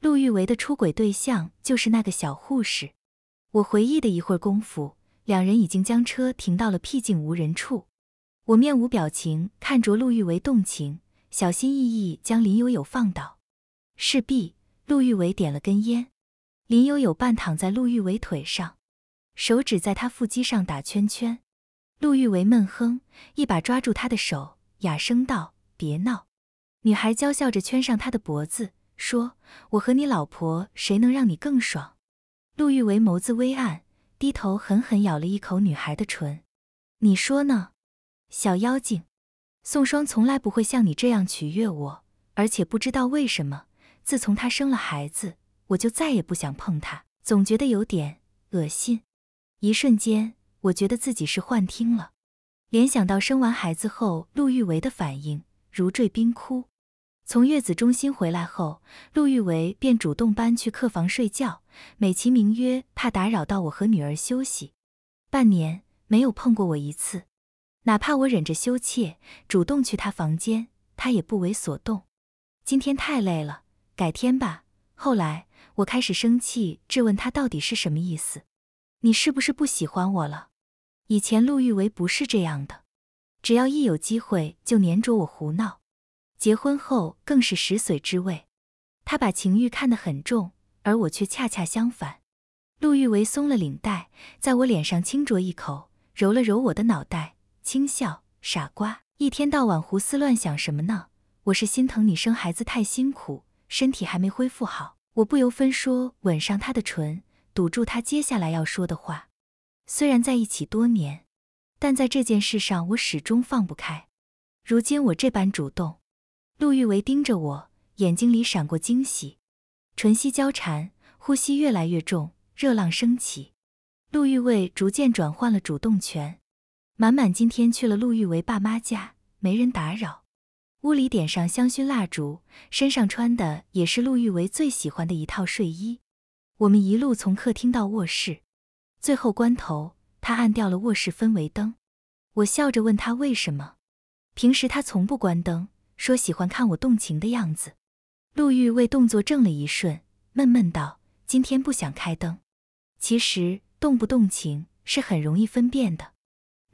陆玉维的出轨对象就是那个小护士。我回忆的一会功夫，两人已经将车停到了僻静无人处。我面无表情看着陆玉维动情。小心翼翼将林有有放倒，室必，陆玉伟点了根烟，林有有半躺在陆玉伟腿上，手指在他腹肌上打圈圈。陆玉伟闷哼，一把抓住他的手，哑声道：“别闹。”女孩娇笑着圈上他的脖子，说：“我和你老婆，谁能让你更爽？”陆玉伟眸子微暗，低头狠狠咬了一口女孩的唇。你说呢，小妖精？宋霜从来不会像你这样取悦我，而且不知道为什么，自从她生了孩子，我就再也不想碰她，总觉得有点恶心。一瞬间，我觉得自己是幻听了。联想到生完孩子后陆玉维的反应，如坠冰窟。从月子中心回来后，陆玉维便主动搬去客房睡觉，美其名曰怕打扰到我和女儿休息，半年没有碰过我一次。哪怕我忍着羞怯主动去他房间，他也不为所动。今天太累了，改天吧。后来我开始生气，质问他到底是什么意思？你是不是不喜欢我了？以前陆玉为不是这样的，只要一有机会就黏着我胡闹。结婚后更是食髓之味。他把情欲看得很重，而我却恰恰相反。陆玉为松了领带，在我脸上轻啄一口，揉了揉我的脑袋。轻笑，傻瓜，一天到晚胡思乱想什么呢？我是心疼你生孩子太辛苦，身体还没恢复好。我不由分说吻上他的唇，堵住他接下来要说的话。虽然在一起多年，但在这件事上我始终放不开。如今我这般主动，陆玉为盯着我，眼睛里闪过惊喜，唇息交缠，呼吸越来越重，热浪升起。陆玉为逐渐转换了主动权。满满今天去了陆玉为爸妈家，没人打扰。屋里点上香薰蜡烛，身上穿的也是陆玉为最喜欢的一套睡衣。我们一路从客厅到卧室，最后关头，他按掉了卧室氛围灯。我笑着问他为什么，平时他从不关灯，说喜欢看我动情的样子。陆玉为动作怔了一瞬，闷闷道：“今天不想开灯。”其实动不动情是很容易分辨的。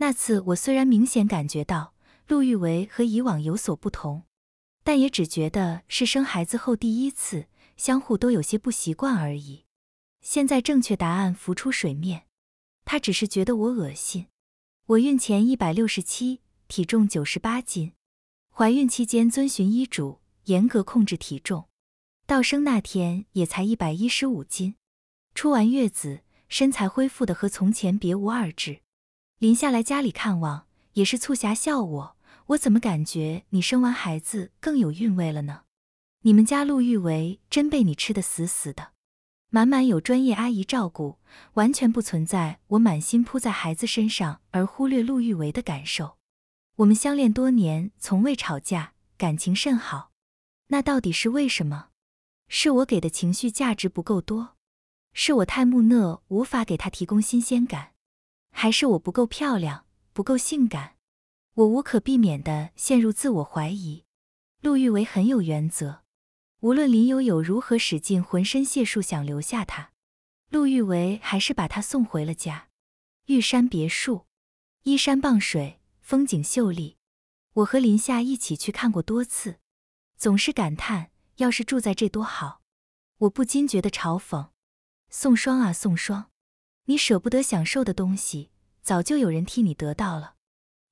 那次我虽然明显感觉到陆玉维和以往有所不同，但也只觉得是生孩子后第一次，相互都有些不习惯而已。现在正确答案浮出水面，他只是觉得我恶心。我孕前一百六十七，体重九十八斤，怀孕期间遵循医嘱，严格控制体重，到生那天也才一百一十五斤，出完月子，身材恢复的和从前别无二致。林夏来家里看望，也是促狭笑我。我怎么感觉你生完孩子更有韵味了呢？你们家陆玉维真被你吃得死死的，满满有专业阿姨照顾，完全不存在我满心扑在孩子身上而忽略陆玉维的感受。我们相恋多年，从未吵架，感情甚好。那到底是为什么？是我给的情绪价值不够多？是我太木讷，无法给他提供新鲜感？还是我不够漂亮，不够性感，我无可避免地陷入自我怀疑。陆玉维很有原则，无论林有有如何使尽浑身解数想留下他，陆玉维还是把他送回了家。玉山别墅依山傍水，风景秀丽，我和林夏一起去看过多次，总是感叹要是住在这多好。我不禁觉得嘲讽，宋霜啊宋霜。你舍不得享受的东西，早就有人替你得到了。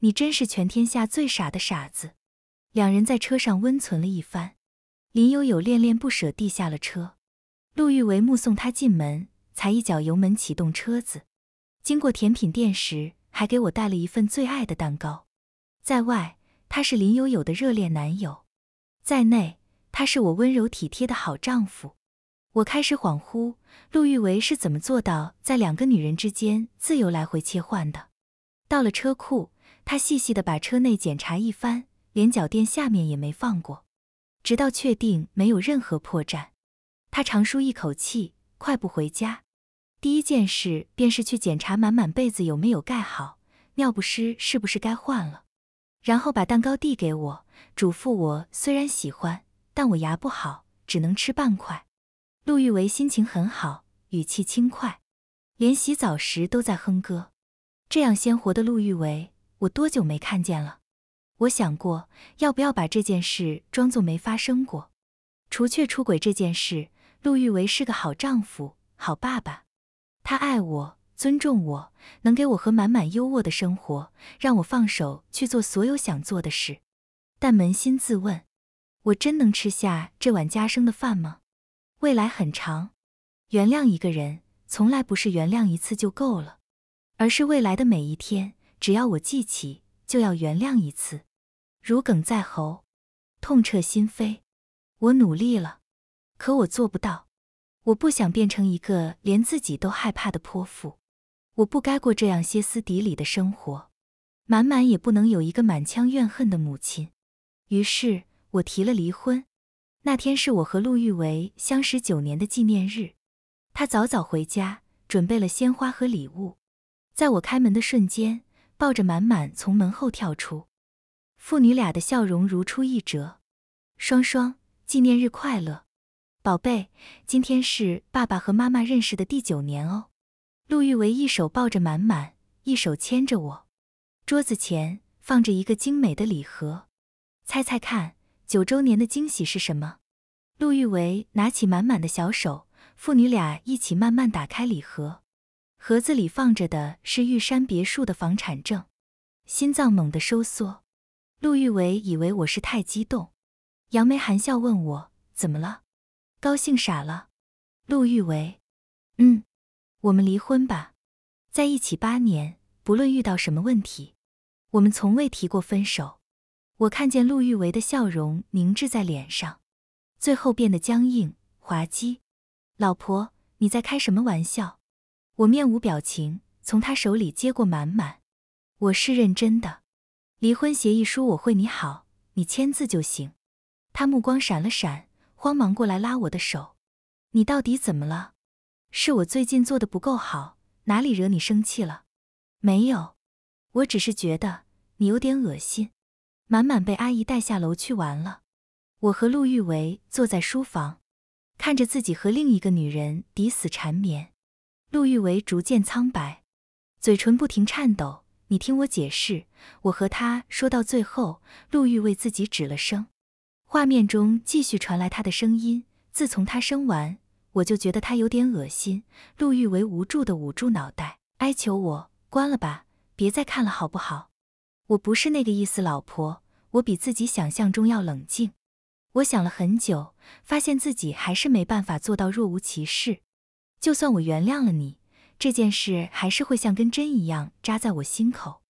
你真是全天下最傻的傻子。两人在车上温存了一番，林悠悠恋恋不舍地下了车，陆玉为目送他进门，才一脚油门启动车子。经过甜品店时，还给我带了一份最爱的蛋糕。在外，他是林悠悠的热恋男友；在内，他是我温柔体贴的好丈夫。我开始恍惚，陆玉维是怎么做到在两个女人之间自由来回切换的？到了车库，他细细地把车内检查一番，连脚垫下面也没放过，直到确定没有任何破绽，他长舒一口气，快步回家。第一件事便是去检查满满被子有没有盖好，尿不湿是不是该换了，然后把蛋糕递给我，嘱咐我虽然喜欢，但我牙不好，只能吃半块。陆玉维心情很好，语气轻快，连洗澡时都在哼歌。这样鲜活的陆玉维，我多久没看见了？我想过要不要把这件事装作没发生过。除却出轨这件事，陆玉维是个好丈夫、好爸爸，他爱我、尊重我，能给我和满满优渥的生活，让我放手去做所有想做的事。但扪心自问，我真能吃下这碗家生的饭吗？未来很长，原谅一个人从来不是原谅一次就够了，而是未来的每一天，只要我记起，就要原谅一次。如鲠在喉，痛彻心扉。我努力了，可我做不到。我不想变成一个连自己都害怕的泼妇。我不该过这样歇斯底里的生活。满满也不能有一个满腔怨恨的母亲。于是我提了离婚。那天是我和陆玉维相识九年的纪念日，他早早回家，准备了鲜花和礼物。在我开门的瞬间，抱着满满从门后跳出，父女俩的笑容如出一辙。双双，纪念日快乐，宝贝，今天是爸爸和妈妈认识的第九年哦。陆玉维一手抱着满满，一手牵着我。桌子前放着一个精美的礼盒，猜猜看。九周年的惊喜是什么？陆玉维拿起满满的小手，父女俩一起慢慢打开礼盒，盒子里放着的是玉山别墅的房产证，心脏猛地收缩。陆玉维以为我是太激动，杨梅含笑问我怎么了，高兴傻了。陆玉维，嗯，我们离婚吧，在一起八年，不论遇到什么问题，我们从未提过分手。我看见陆玉维的笑容凝滞在脸上，最后变得僵硬滑稽。老婆，你在开什么玩笑？我面无表情，从他手里接过满满。我是认真的，离婚协议书我会，你好，你签字就行。他目光闪了闪，慌忙过来拉我的手。你到底怎么了？是我最近做的不够好，哪里惹你生气了？没有，我只是觉得你有点恶心。满满被阿姨带下楼去玩了。我和陆玉维坐在书房，看着自己和另一个女人抵死缠绵。陆玉维逐渐苍白，嘴唇不停颤抖。你听我解释，我和他说到最后，陆玉为自己止了声。画面中继续传来他的声音。自从他生完，我就觉得他有点恶心。陆玉为无助地捂住脑袋，哀求我关了吧，别再看了，好不好？我不是那个意思，老婆。我比自己想象中要冷静。我想了很久，发现自己还是没办法做到若无其事。就算我原谅了你，这件事还是会像根针一样扎在我心口。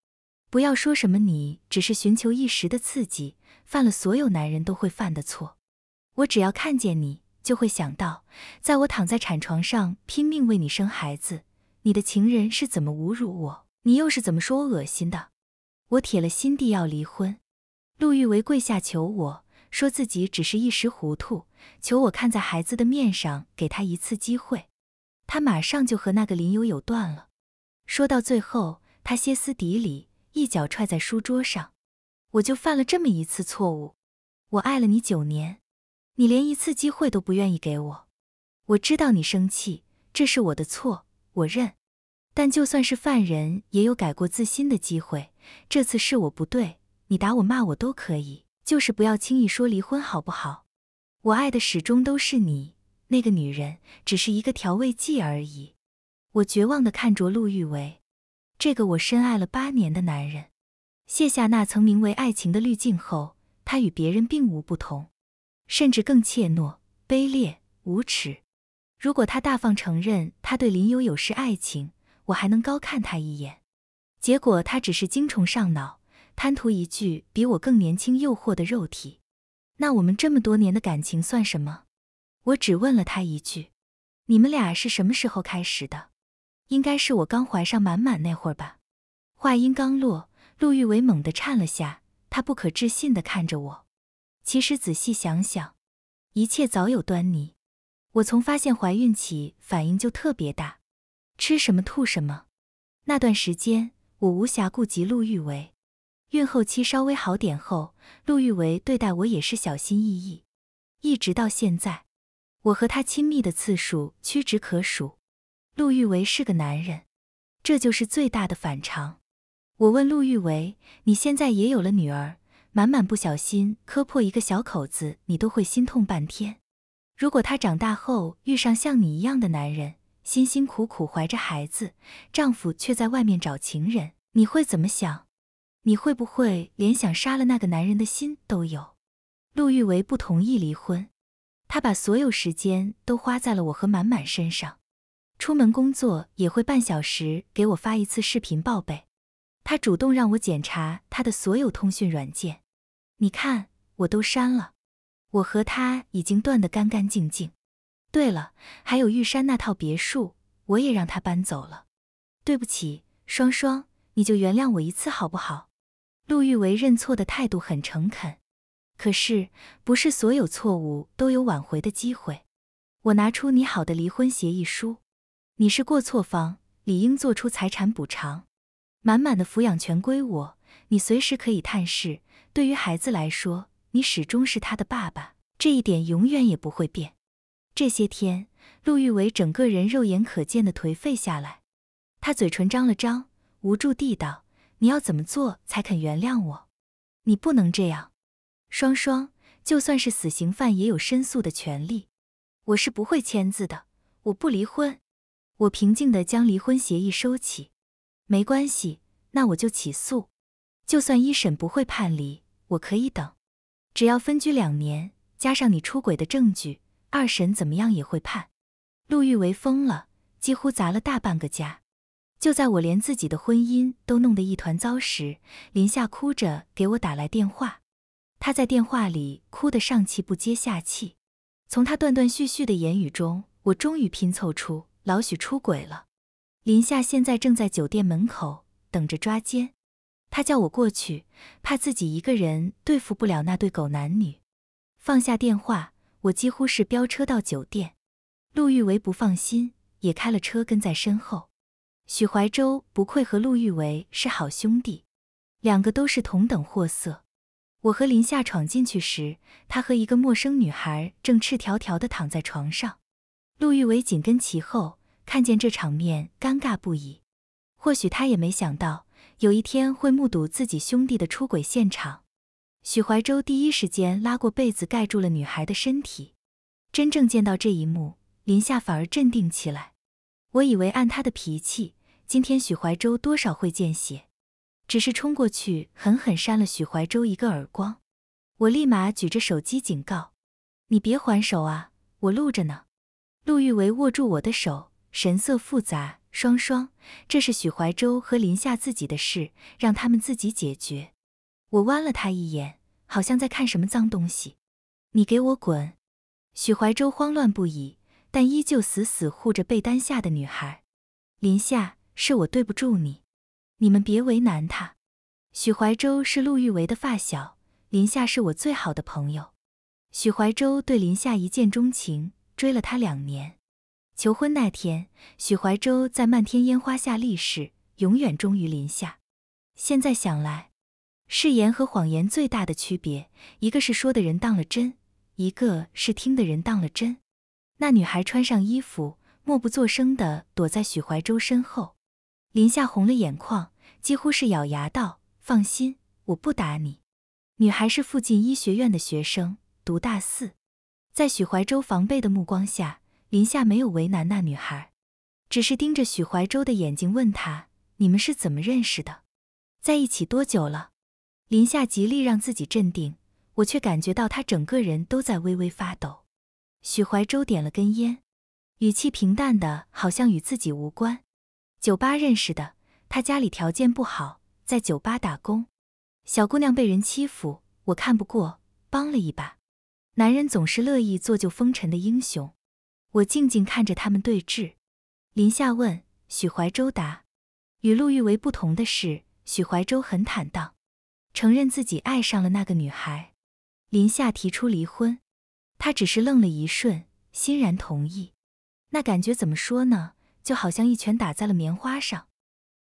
不要说什么你只是寻求一时的刺激，犯了所有男人都会犯的错。我只要看见你，就会想到，在我躺在产床上拼命为你生孩子，你的情人是怎么侮辱我，你又是怎么说我恶心的。我铁了心地要离婚，陆玉维跪下求我说自己只是一时糊涂，求我看在孩子的面上给他一次机会。他马上就和那个林悠悠断了。说到最后，他歇斯底里，一脚踹在书桌上。我就犯了这么一次错误，我爱了你九年，你连一次机会都不愿意给我。我知道你生气，这是我的错，我认。但就算是犯人，也有改过自新的机会。这次是我不对，你打我骂我都可以，就是不要轻易说离婚好不好？我爱的始终都是你，那个女人只是一个调味剂而已。我绝望地看着陆玉为，这个我深爱了八年的男人，卸下那层名为爱情的滤镜后，他与别人并无不同，甚至更怯懦、卑劣、无耻。如果他大方承认他对林悠有是爱情，我还能高看他一眼，结果他只是精虫上脑，贪图一具比我更年轻、诱惑的肉体。那我们这么多年的感情算什么？我只问了他一句：“你们俩是什么时候开始的？”应该是我刚怀上满满那会儿吧。话音刚落，陆玉伟猛地颤了下，他不可置信的看着我。其实仔细想想，一切早有端倪。我从发现怀孕起，反应就特别大。吃什么吐什么，那段时间我无暇顾及陆玉维。孕后期稍微好点后，陆玉维对待我也是小心翼翼。一直到现在，我和他亲密的次数屈指可数。陆玉维是个男人，这就是最大的反常。我问陆玉维：“你现在也有了女儿，满满不小心磕破一个小口子，你都会心痛半天。如果她长大后遇上像你一样的男人，”辛辛苦苦怀着孩子，丈夫却在外面找情人，你会怎么想？你会不会连想杀了那个男人的心都有？陆玉维不同意离婚，他把所有时间都花在了我和满满身上，出门工作也会半小时给我发一次视频报备。他主动让我检查他的所有通讯软件，你看我都删了，我和他已经断得干干净净。对了，还有玉山那套别墅，我也让他搬走了。对不起，双双，你就原谅我一次好不好？陆玉维认错的态度很诚恳，可是不是所有错误都有挽回的机会。我拿出你好的离婚协议书，你是过错方，理应做出财产补偿，满满的抚养权归我，你随时可以探视。对于孩子来说，你始终是他的爸爸，这一点永远也不会变。这些天，陆玉伟整个人肉眼可见的颓废下来。他嘴唇张了张，无助地道：“你要怎么做才肯原谅我？你不能这样，双双。就算是死刑犯也有申诉的权利。我是不会签字的，我不离婚。”我平静地将离婚协议收起。没关系，那我就起诉。就算一审不会判离，我可以等。只要分居两年，加上你出轨的证据。二婶怎么样也会判，陆玉为疯了，几乎砸了大半个家。就在我连自己的婚姻都弄得一团糟时，林夏哭着给我打来电话。她在电话里哭得上气不接下气，从她断断续续的言语中，我终于拼凑出老许出轨了。林夏现在正在酒店门口等着抓奸，她叫我过去，怕自己一个人对付不了那对狗男女。放下电话。我几乎是飙车到酒店，陆玉维不放心，也开了车跟在身后。许怀洲不愧和陆玉维是好兄弟，两个都是同等货色。我和林夏闯进去时，他和一个陌生女孩正赤条条的躺在床上。陆玉维紧跟其后，看见这场面，尴尬不已。或许他也没想到，有一天会目睹自己兄弟的出轨现场。许怀洲第一时间拉过被子盖住了女孩的身体，真正见到这一幕，林夏反而镇定起来。我以为按他的脾气，今天许怀洲多少会见血，只是冲过去狠狠扇了许怀洲一个耳光。我立马举着手机警告：“你别还手啊，我录着呢。”陆玉维握住我的手，神色复杂。双双，这是许怀洲和林夏自己的事，让他们自己解决。我弯了他一眼。好像在看什么脏东西，你给我滚！许怀洲慌乱不已，但依旧死死护着被单下的女孩。林夏，是我对不住你，你们别为难他。许怀洲是陆玉维的发小，林夏是我最好的朋友。许怀洲对林夏一见钟情，追了她两年。求婚那天，许怀洲在漫天烟花下立誓，永远忠于林夏。现在想来。誓言和谎言最大的区别，一个是说的人当了真，一个是听的人当了真。那女孩穿上衣服，默不作声地躲在许怀洲身后。林夏红了眼眶，几乎是咬牙道：“放心，我不打你。”女孩是附近医学院的学生，读大四。在许怀洲防备的目光下，林夏没有为难那女孩，只是盯着许怀洲的眼睛问他：“你们是怎么认识的？在一起多久了？”林夏极力让自己镇定，我却感觉到她整个人都在微微发抖。许怀洲点了根烟，语气平淡的，好像与自己无关。酒吧认识的，他家里条件不好，在酒吧打工。小姑娘被人欺负，我看不过，帮了一把。男人总是乐意做救风尘的英雄。我静静看着他们对峙。林夏问，许怀洲答。与陆玉为不同的是，许怀洲很坦荡。承认自己爱上了那个女孩，林夏提出离婚，他只是愣了一瞬，欣然同意。那感觉怎么说呢？就好像一拳打在了棉花上。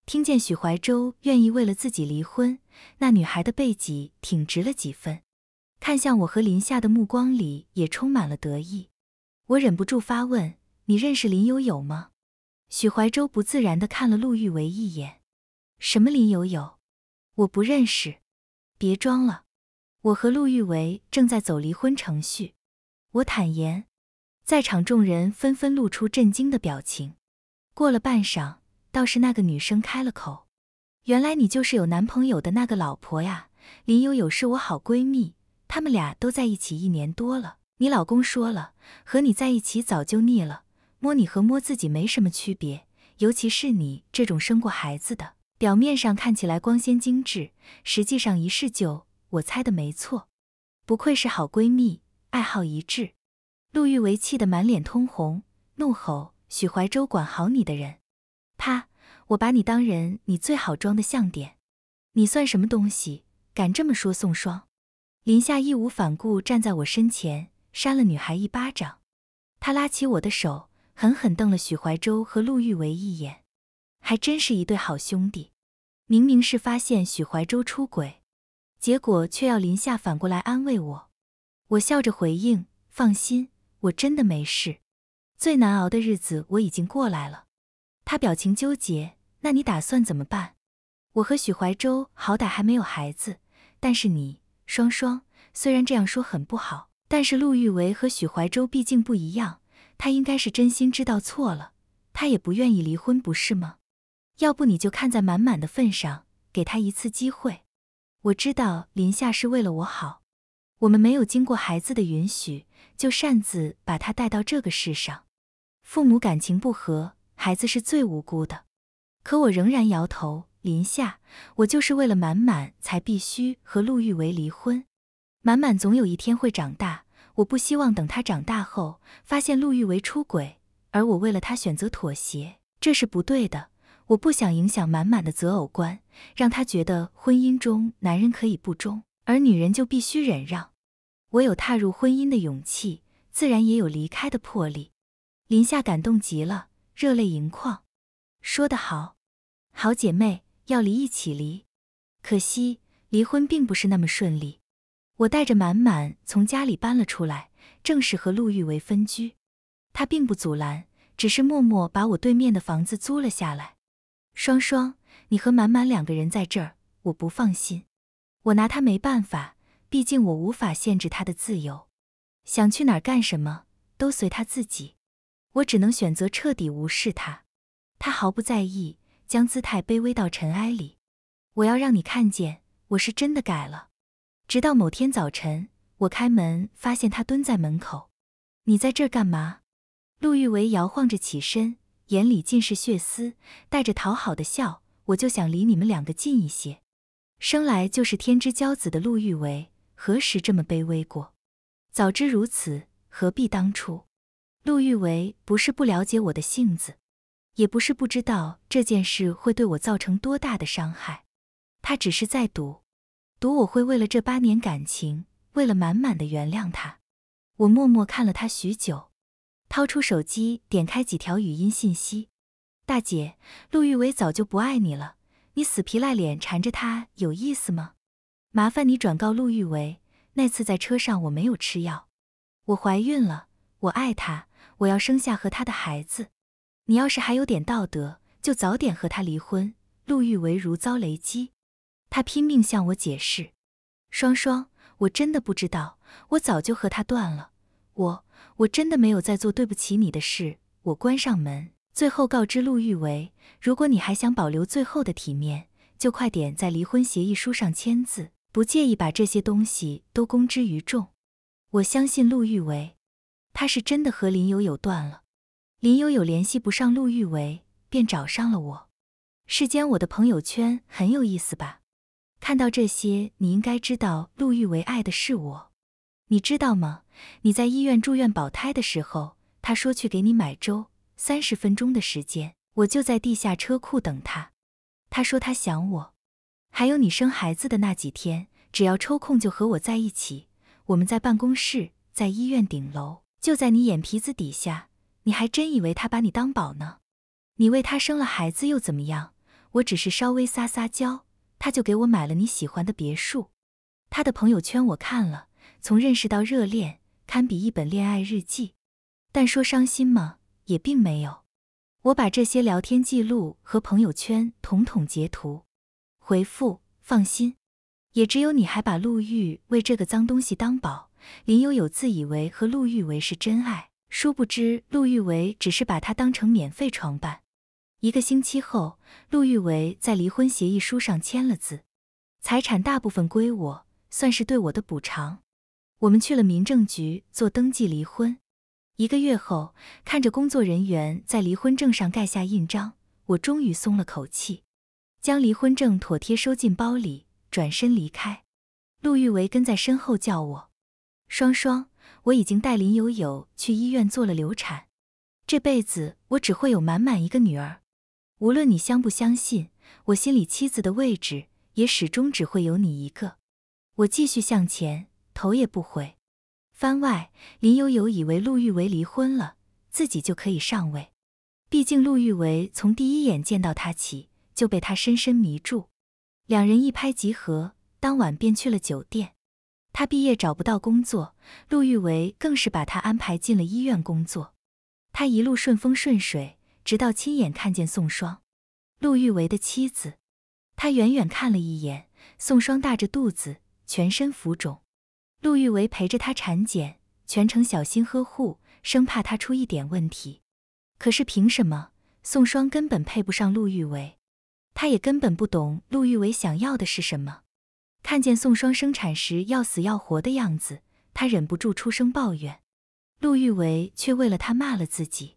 听见许怀洲愿意为了自己离婚，那女孩的背脊挺直了几分，看向我和林夏的目光里也充满了得意。我忍不住发问：“你认识林有有吗？”许怀洲不自然地看了陆玉维一眼：“什么林有有？我不认识。”别装了，我和陆玉维正在走离婚程序。我坦言，在场众人纷纷露出震惊的表情。过了半晌，倒是那个女生开了口：“原来你就是有男朋友的那个老婆呀，林悠悠是我好闺蜜，他们俩都在一起一年多了。你老公说了，和你在一起早就腻了，摸你和摸自己没什么区别，尤其是你这种生过孩子的。”表面上看起来光鲜精致，实际上一试就……我猜的没错，不愧是好闺蜜，爱好一致。陆玉维气得满脸通红，怒吼：“许怀州管好你的人！”啪！我把你当人，你最好装的像点。你算什么东西，敢这么说宋霜？林夏义无反顾站在我身前，扇了女孩一巴掌。他拉起我的手，狠狠瞪了许怀州和陆玉维一眼。还真是一对好兄弟，明明是发现许怀洲出轨，结果却要林夏反过来安慰我。我笑着回应：“放心，我真的没事，最难熬的日子我已经过来了。”他表情纠结：“那你打算怎么办？”我和许怀洲好歹还没有孩子，但是你双双虽然这样说很不好，但是陆玉维和许怀洲毕竟不一样，他应该是真心知道错了，他也不愿意离婚，不是吗？要不你就看在满满的份上，给他一次机会。我知道林夏是为了我好，我们没有经过孩子的允许就擅自把他带到这个世上，父母感情不和，孩子是最无辜的。可我仍然摇头，林夏，我就是为了满满才必须和陆玉为离婚。满满总有一天会长大，我不希望等他长大后发现陆玉为出轨，而我为了他选择妥协，这是不对的。我不想影响满满的择偶观，让他觉得婚姻中男人可以不忠，而女人就必须忍让。我有踏入婚姻的勇气，自然也有离开的魄力。林夏感动极了，热泪盈眶。说得好，好姐妹要离一起离。可惜离婚并不是那么顺利。我带着满满从家里搬了出来，正式和陆玉为分居。他并不阻拦，只是默默把我对面的房子租了下来。双双，你和满满两个人在这儿，我不放心。我拿他没办法，毕竟我无法限制他的自由，想去哪儿干什么都随他自己。我只能选择彻底无视他，他毫不在意，将姿态卑微到尘埃里。我要让你看见，我是真的改了。直到某天早晨，我开门发现他蹲在门口。你在这儿干嘛？陆玉维摇晃着起身。眼里尽是血丝，带着讨好的笑，我就想离你们两个近一些。生来就是天之骄子的陆玉维，何时这么卑微过？早知如此，何必当初？陆玉维不是不了解我的性子，也不是不知道这件事会对我造成多大的伤害，他只是在赌，赌我会为了这八年感情，为了满满的原谅他。我默默看了他许久。掏出手机，点开几条语音信息。大姐，陆玉伟早就不爱你了，你死皮赖脸缠着他有意思吗？麻烦你转告陆玉伟，那次在车上我没有吃药，我怀孕了，我爱他，我要生下和他的孩子。你要是还有点道德，就早点和他离婚。陆玉伟如遭雷击，他拼命向我解释：双双，我真的不知道，我早就和他断了，我。我真的没有再做对不起你的事。我关上门，最后告知陆玉维：如果你还想保留最后的体面，就快点在离婚协议书上签字。不介意把这些东西都公之于众。我相信陆玉维，他是真的和林有有断了。林有有联系不上陆玉维，便找上了我。世间我的朋友圈很有意思吧？看到这些，你应该知道陆玉维爱的是我。你知道吗？你在医院住院保胎的时候，他说去给你买粥，三十分钟的时间，我就在地下车库等他。他说他想我，还有你生孩子的那几天，只要抽空就和我在一起。我们在办公室，在医院顶楼，就在你眼皮子底下，你还真以为他把你当宝呢？你为他生了孩子又怎么样？我只是稍微撒撒娇，他就给我买了你喜欢的别墅。他的朋友圈我看了。从认识到热恋，堪比一本恋爱日记，但说伤心吗？也并没有。我把这些聊天记录和朋友圈统统截图回复。放心，也只有你还把陆玉为这个脏东西当宝。林悠悠自以为和陆玉为是真爱，殊不知陆玉为只是把他当成免费床伴。一个星期后，陆玉为在离婚协议书上签了字，财产大部分归我，算是对我的补偿。我们去了民政局做登记离婚，一个月后，看着工作人员在离婚证上盖下印章，我终于松了口气，将离婚证妥帖收进包里，转身离开。陆玉维跟在身后叫我：“双双，我已经带林有有去医院做了流产，这辈子我只会有满满一个女儿。无论你相不相信，我心里妻子的位置也始终只会有你一个。”我继续向前。头也不回。番外，林悠悠以为陆玉为离婚了，自己就可以上位。毕竟陆玉为从第一眼见到他起就被他深深迷住，两人一拍即合，当晚便去了酒店。他毕业找不到工作，陆玉为更是把他安排进了医院工作。他一路顺风顺水，直到亲眼看见宋霜，陆玉为的妻子。他远远看了一眼，宋霜大着肚子，全身浮肿。陆玉维陪着他产检，全程小心呵护，生怕他出一点问题。可是凭什么宋双根本配不上陆玉维？他也根本不懂陆玉维想要的是什么。看见宋双生产时要死要活的样子，他忍不住出声抱怨。陆玉维却为了他骂了自己。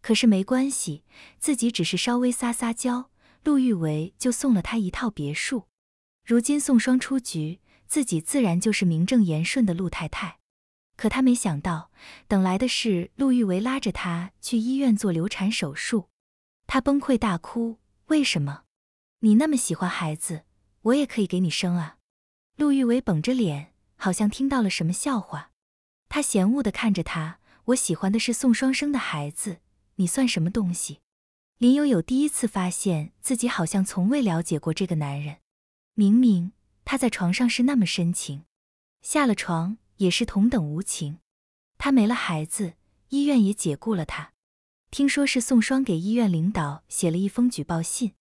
可是没关系，自己只是稍微撒撒娇，陆玉维就送了他一套别墅。如今宋双出局。自己自然就是名正言顺的陆太太，可她没想到，等来的是陆玉维拉着她去医院做流产手术，她崩溃大哭。为什么？你那么喜欢孩子，我也可以给你生啊！陆玉维绷着脸，好像听到了什么笑话，他嫌恶地看着他：“我喜欢的是宋双生的孩子，你算什么东西？林有有第一次发现自己好像从未了解过这个男人，明明。他在床上是那么深情，下了床也是同等无情。他没了孩子，医院也解雇了他。听说是宋双给医院领导写了一封举报信，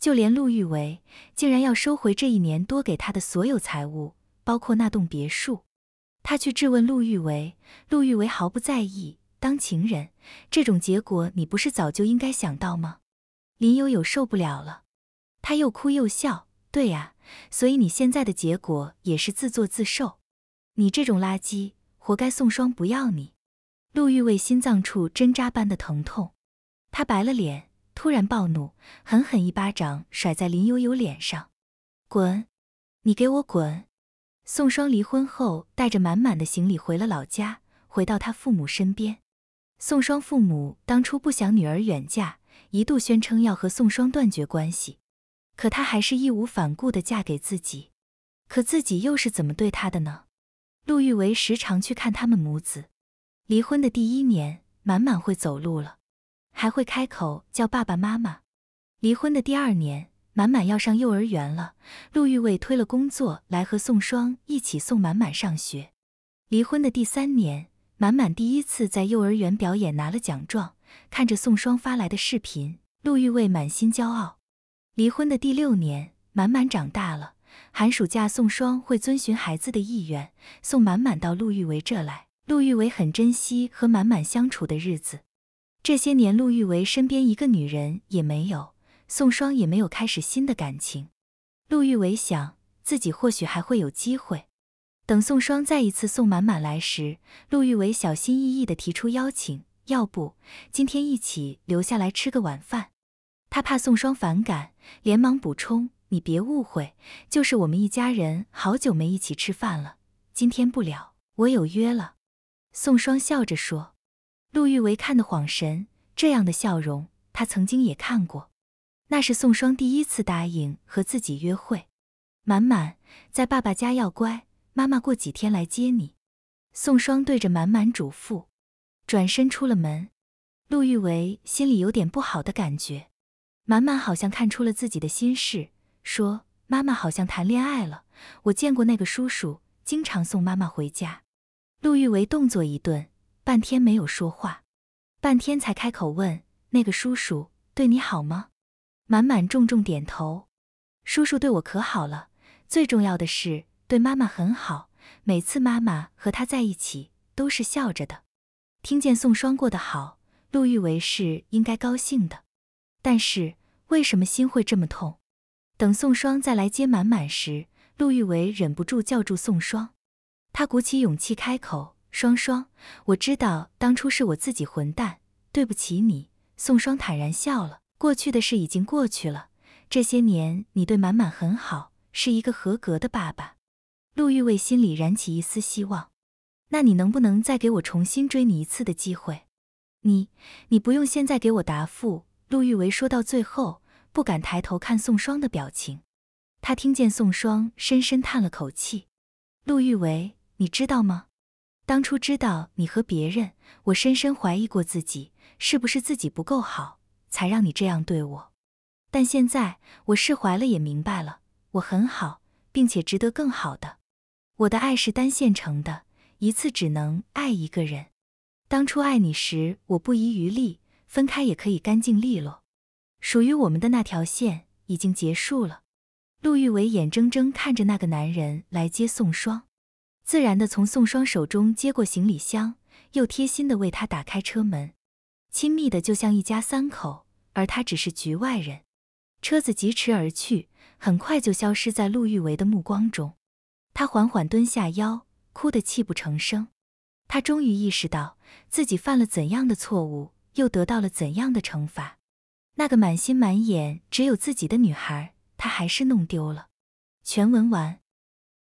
就连陆玉维竟然要收回这一年多给他的所有财物，包括那栋别墅。他去质问陆玉维，陆玉维毫不在意。当情人这种结果，你不是早就应该想到吗？林有有受不了了，他又哭又笑。对呀，所以你现在的结果也是自作自受。你这种垃圾，活该宋双不要你。陆玉为心脏处针扎般的疼痛，他白了脸，突然暴怒，狠狠一巴掌甩在林悠悠脸上：“滚！你给我滚！”宋双离婚后，带着满满的行李回了老家，回到他父母身边。宋双父母当初不想女儿远嫁，一度宣称要和宋双断绝关系。可她还是义无反顾的嫁给自己，可自己又是怎么对她的呢？陆玉为时常去看他们母子。离婚的第一年，满满会走路了，还会开口叫爸爸妈妈。离婚的第二年，满满要上幼儿园了，陆玉卫推了工作来和宋双一起送满满上学。离婚的第三年，满满第一次在幼儿园表演拿了奖状，看着宋双发来的视频，陆玉卫满心骄傲。离婚的第六年，满满长大了。寒暑假，宋双会遵循孩子的意愿，送满满到陆玉维这来。陆玉维很珍惜和满满相处的日子。这些年，陆玉维身边一个女人也没有，宋双也没有开始新的感情。陆玉维想，自己或许还会有机会。等宋双再一次送满满来时，陆玉维小心翼翼地提出邀请：“要不，今天一起留下来吃个晚饭？”他怕宋双反感，连忙补充：“你别误会，就是我们一家人好久没一起吃饭了，今天不了，我有约了。”宋双笑着说。陆玉维看得恍神，这样的笑容他曾经也看过，那是宋双第一次答应和自己约会。满满在爸爸家要乖，妈妈过几天来接你。宋双对着满满嘱咐，转身出了门。陆玉维心里有点不好的感觉。满满好像看出了自己的心事，说：“妈妈好像谈恋爱了，我见过那个叔叔，经常送妈妈回家。”陆玉维动作一顿，半天没有说话，半天才开口问：“那个叔叔对你好吗？”满满重重点头：“叔叔对我可好了，最重要的是对妈妈很好，每次妈妈和他在一起都是笑着的。”听见宋霜过得好，陆玉维是应该高兴的，但是。为什么心会这么痛？等宋双再来接满满时，陆玉伟忍不住叫住宋双。他鼓起勇气开口：“双双，我知道当初是我自己混蛋，对不起你。”宋双坦然笑了：“过去的事已经过去了，这些年你对满满很好，是一个合格的爸爸。”陆玉伟心里燃起一丝希望：“那你能不能再给我重新追你一次的机会？你，你不用现在给我答复。”陆玉维说到最后，不敢抬头看宋霜的表情。他听见宋霜深深叹了口气。陆玉维，你知道吗？当初知道你和别人，我深深怀疑过自己，是不是自己不够好，才让你这样对我？但现在我释怀了，也明白了，我很好，并且值得更好的。我的爱是单线程的，一次只能爱一个人。当初爱你时，我不遗余力。分开也可以干净利落，属于我们的那条线已经结束了。陆玉伟眼睁睁看着那个男人来接宋双，自然的从宋双手中接过行李箱，又贴心的为他打开车门，亲密的就像一家三口，而他只是局外人。车子疾驰而去，很快就消失在陆玉伟的目光中。他缓缓蹲下腰，哭得泣不成声。他终于意识到自己犯了怎样的错误。又得到了怎样的惩罚？那个满心满眼只有自己的女孩，他还是弄丢了。全文完。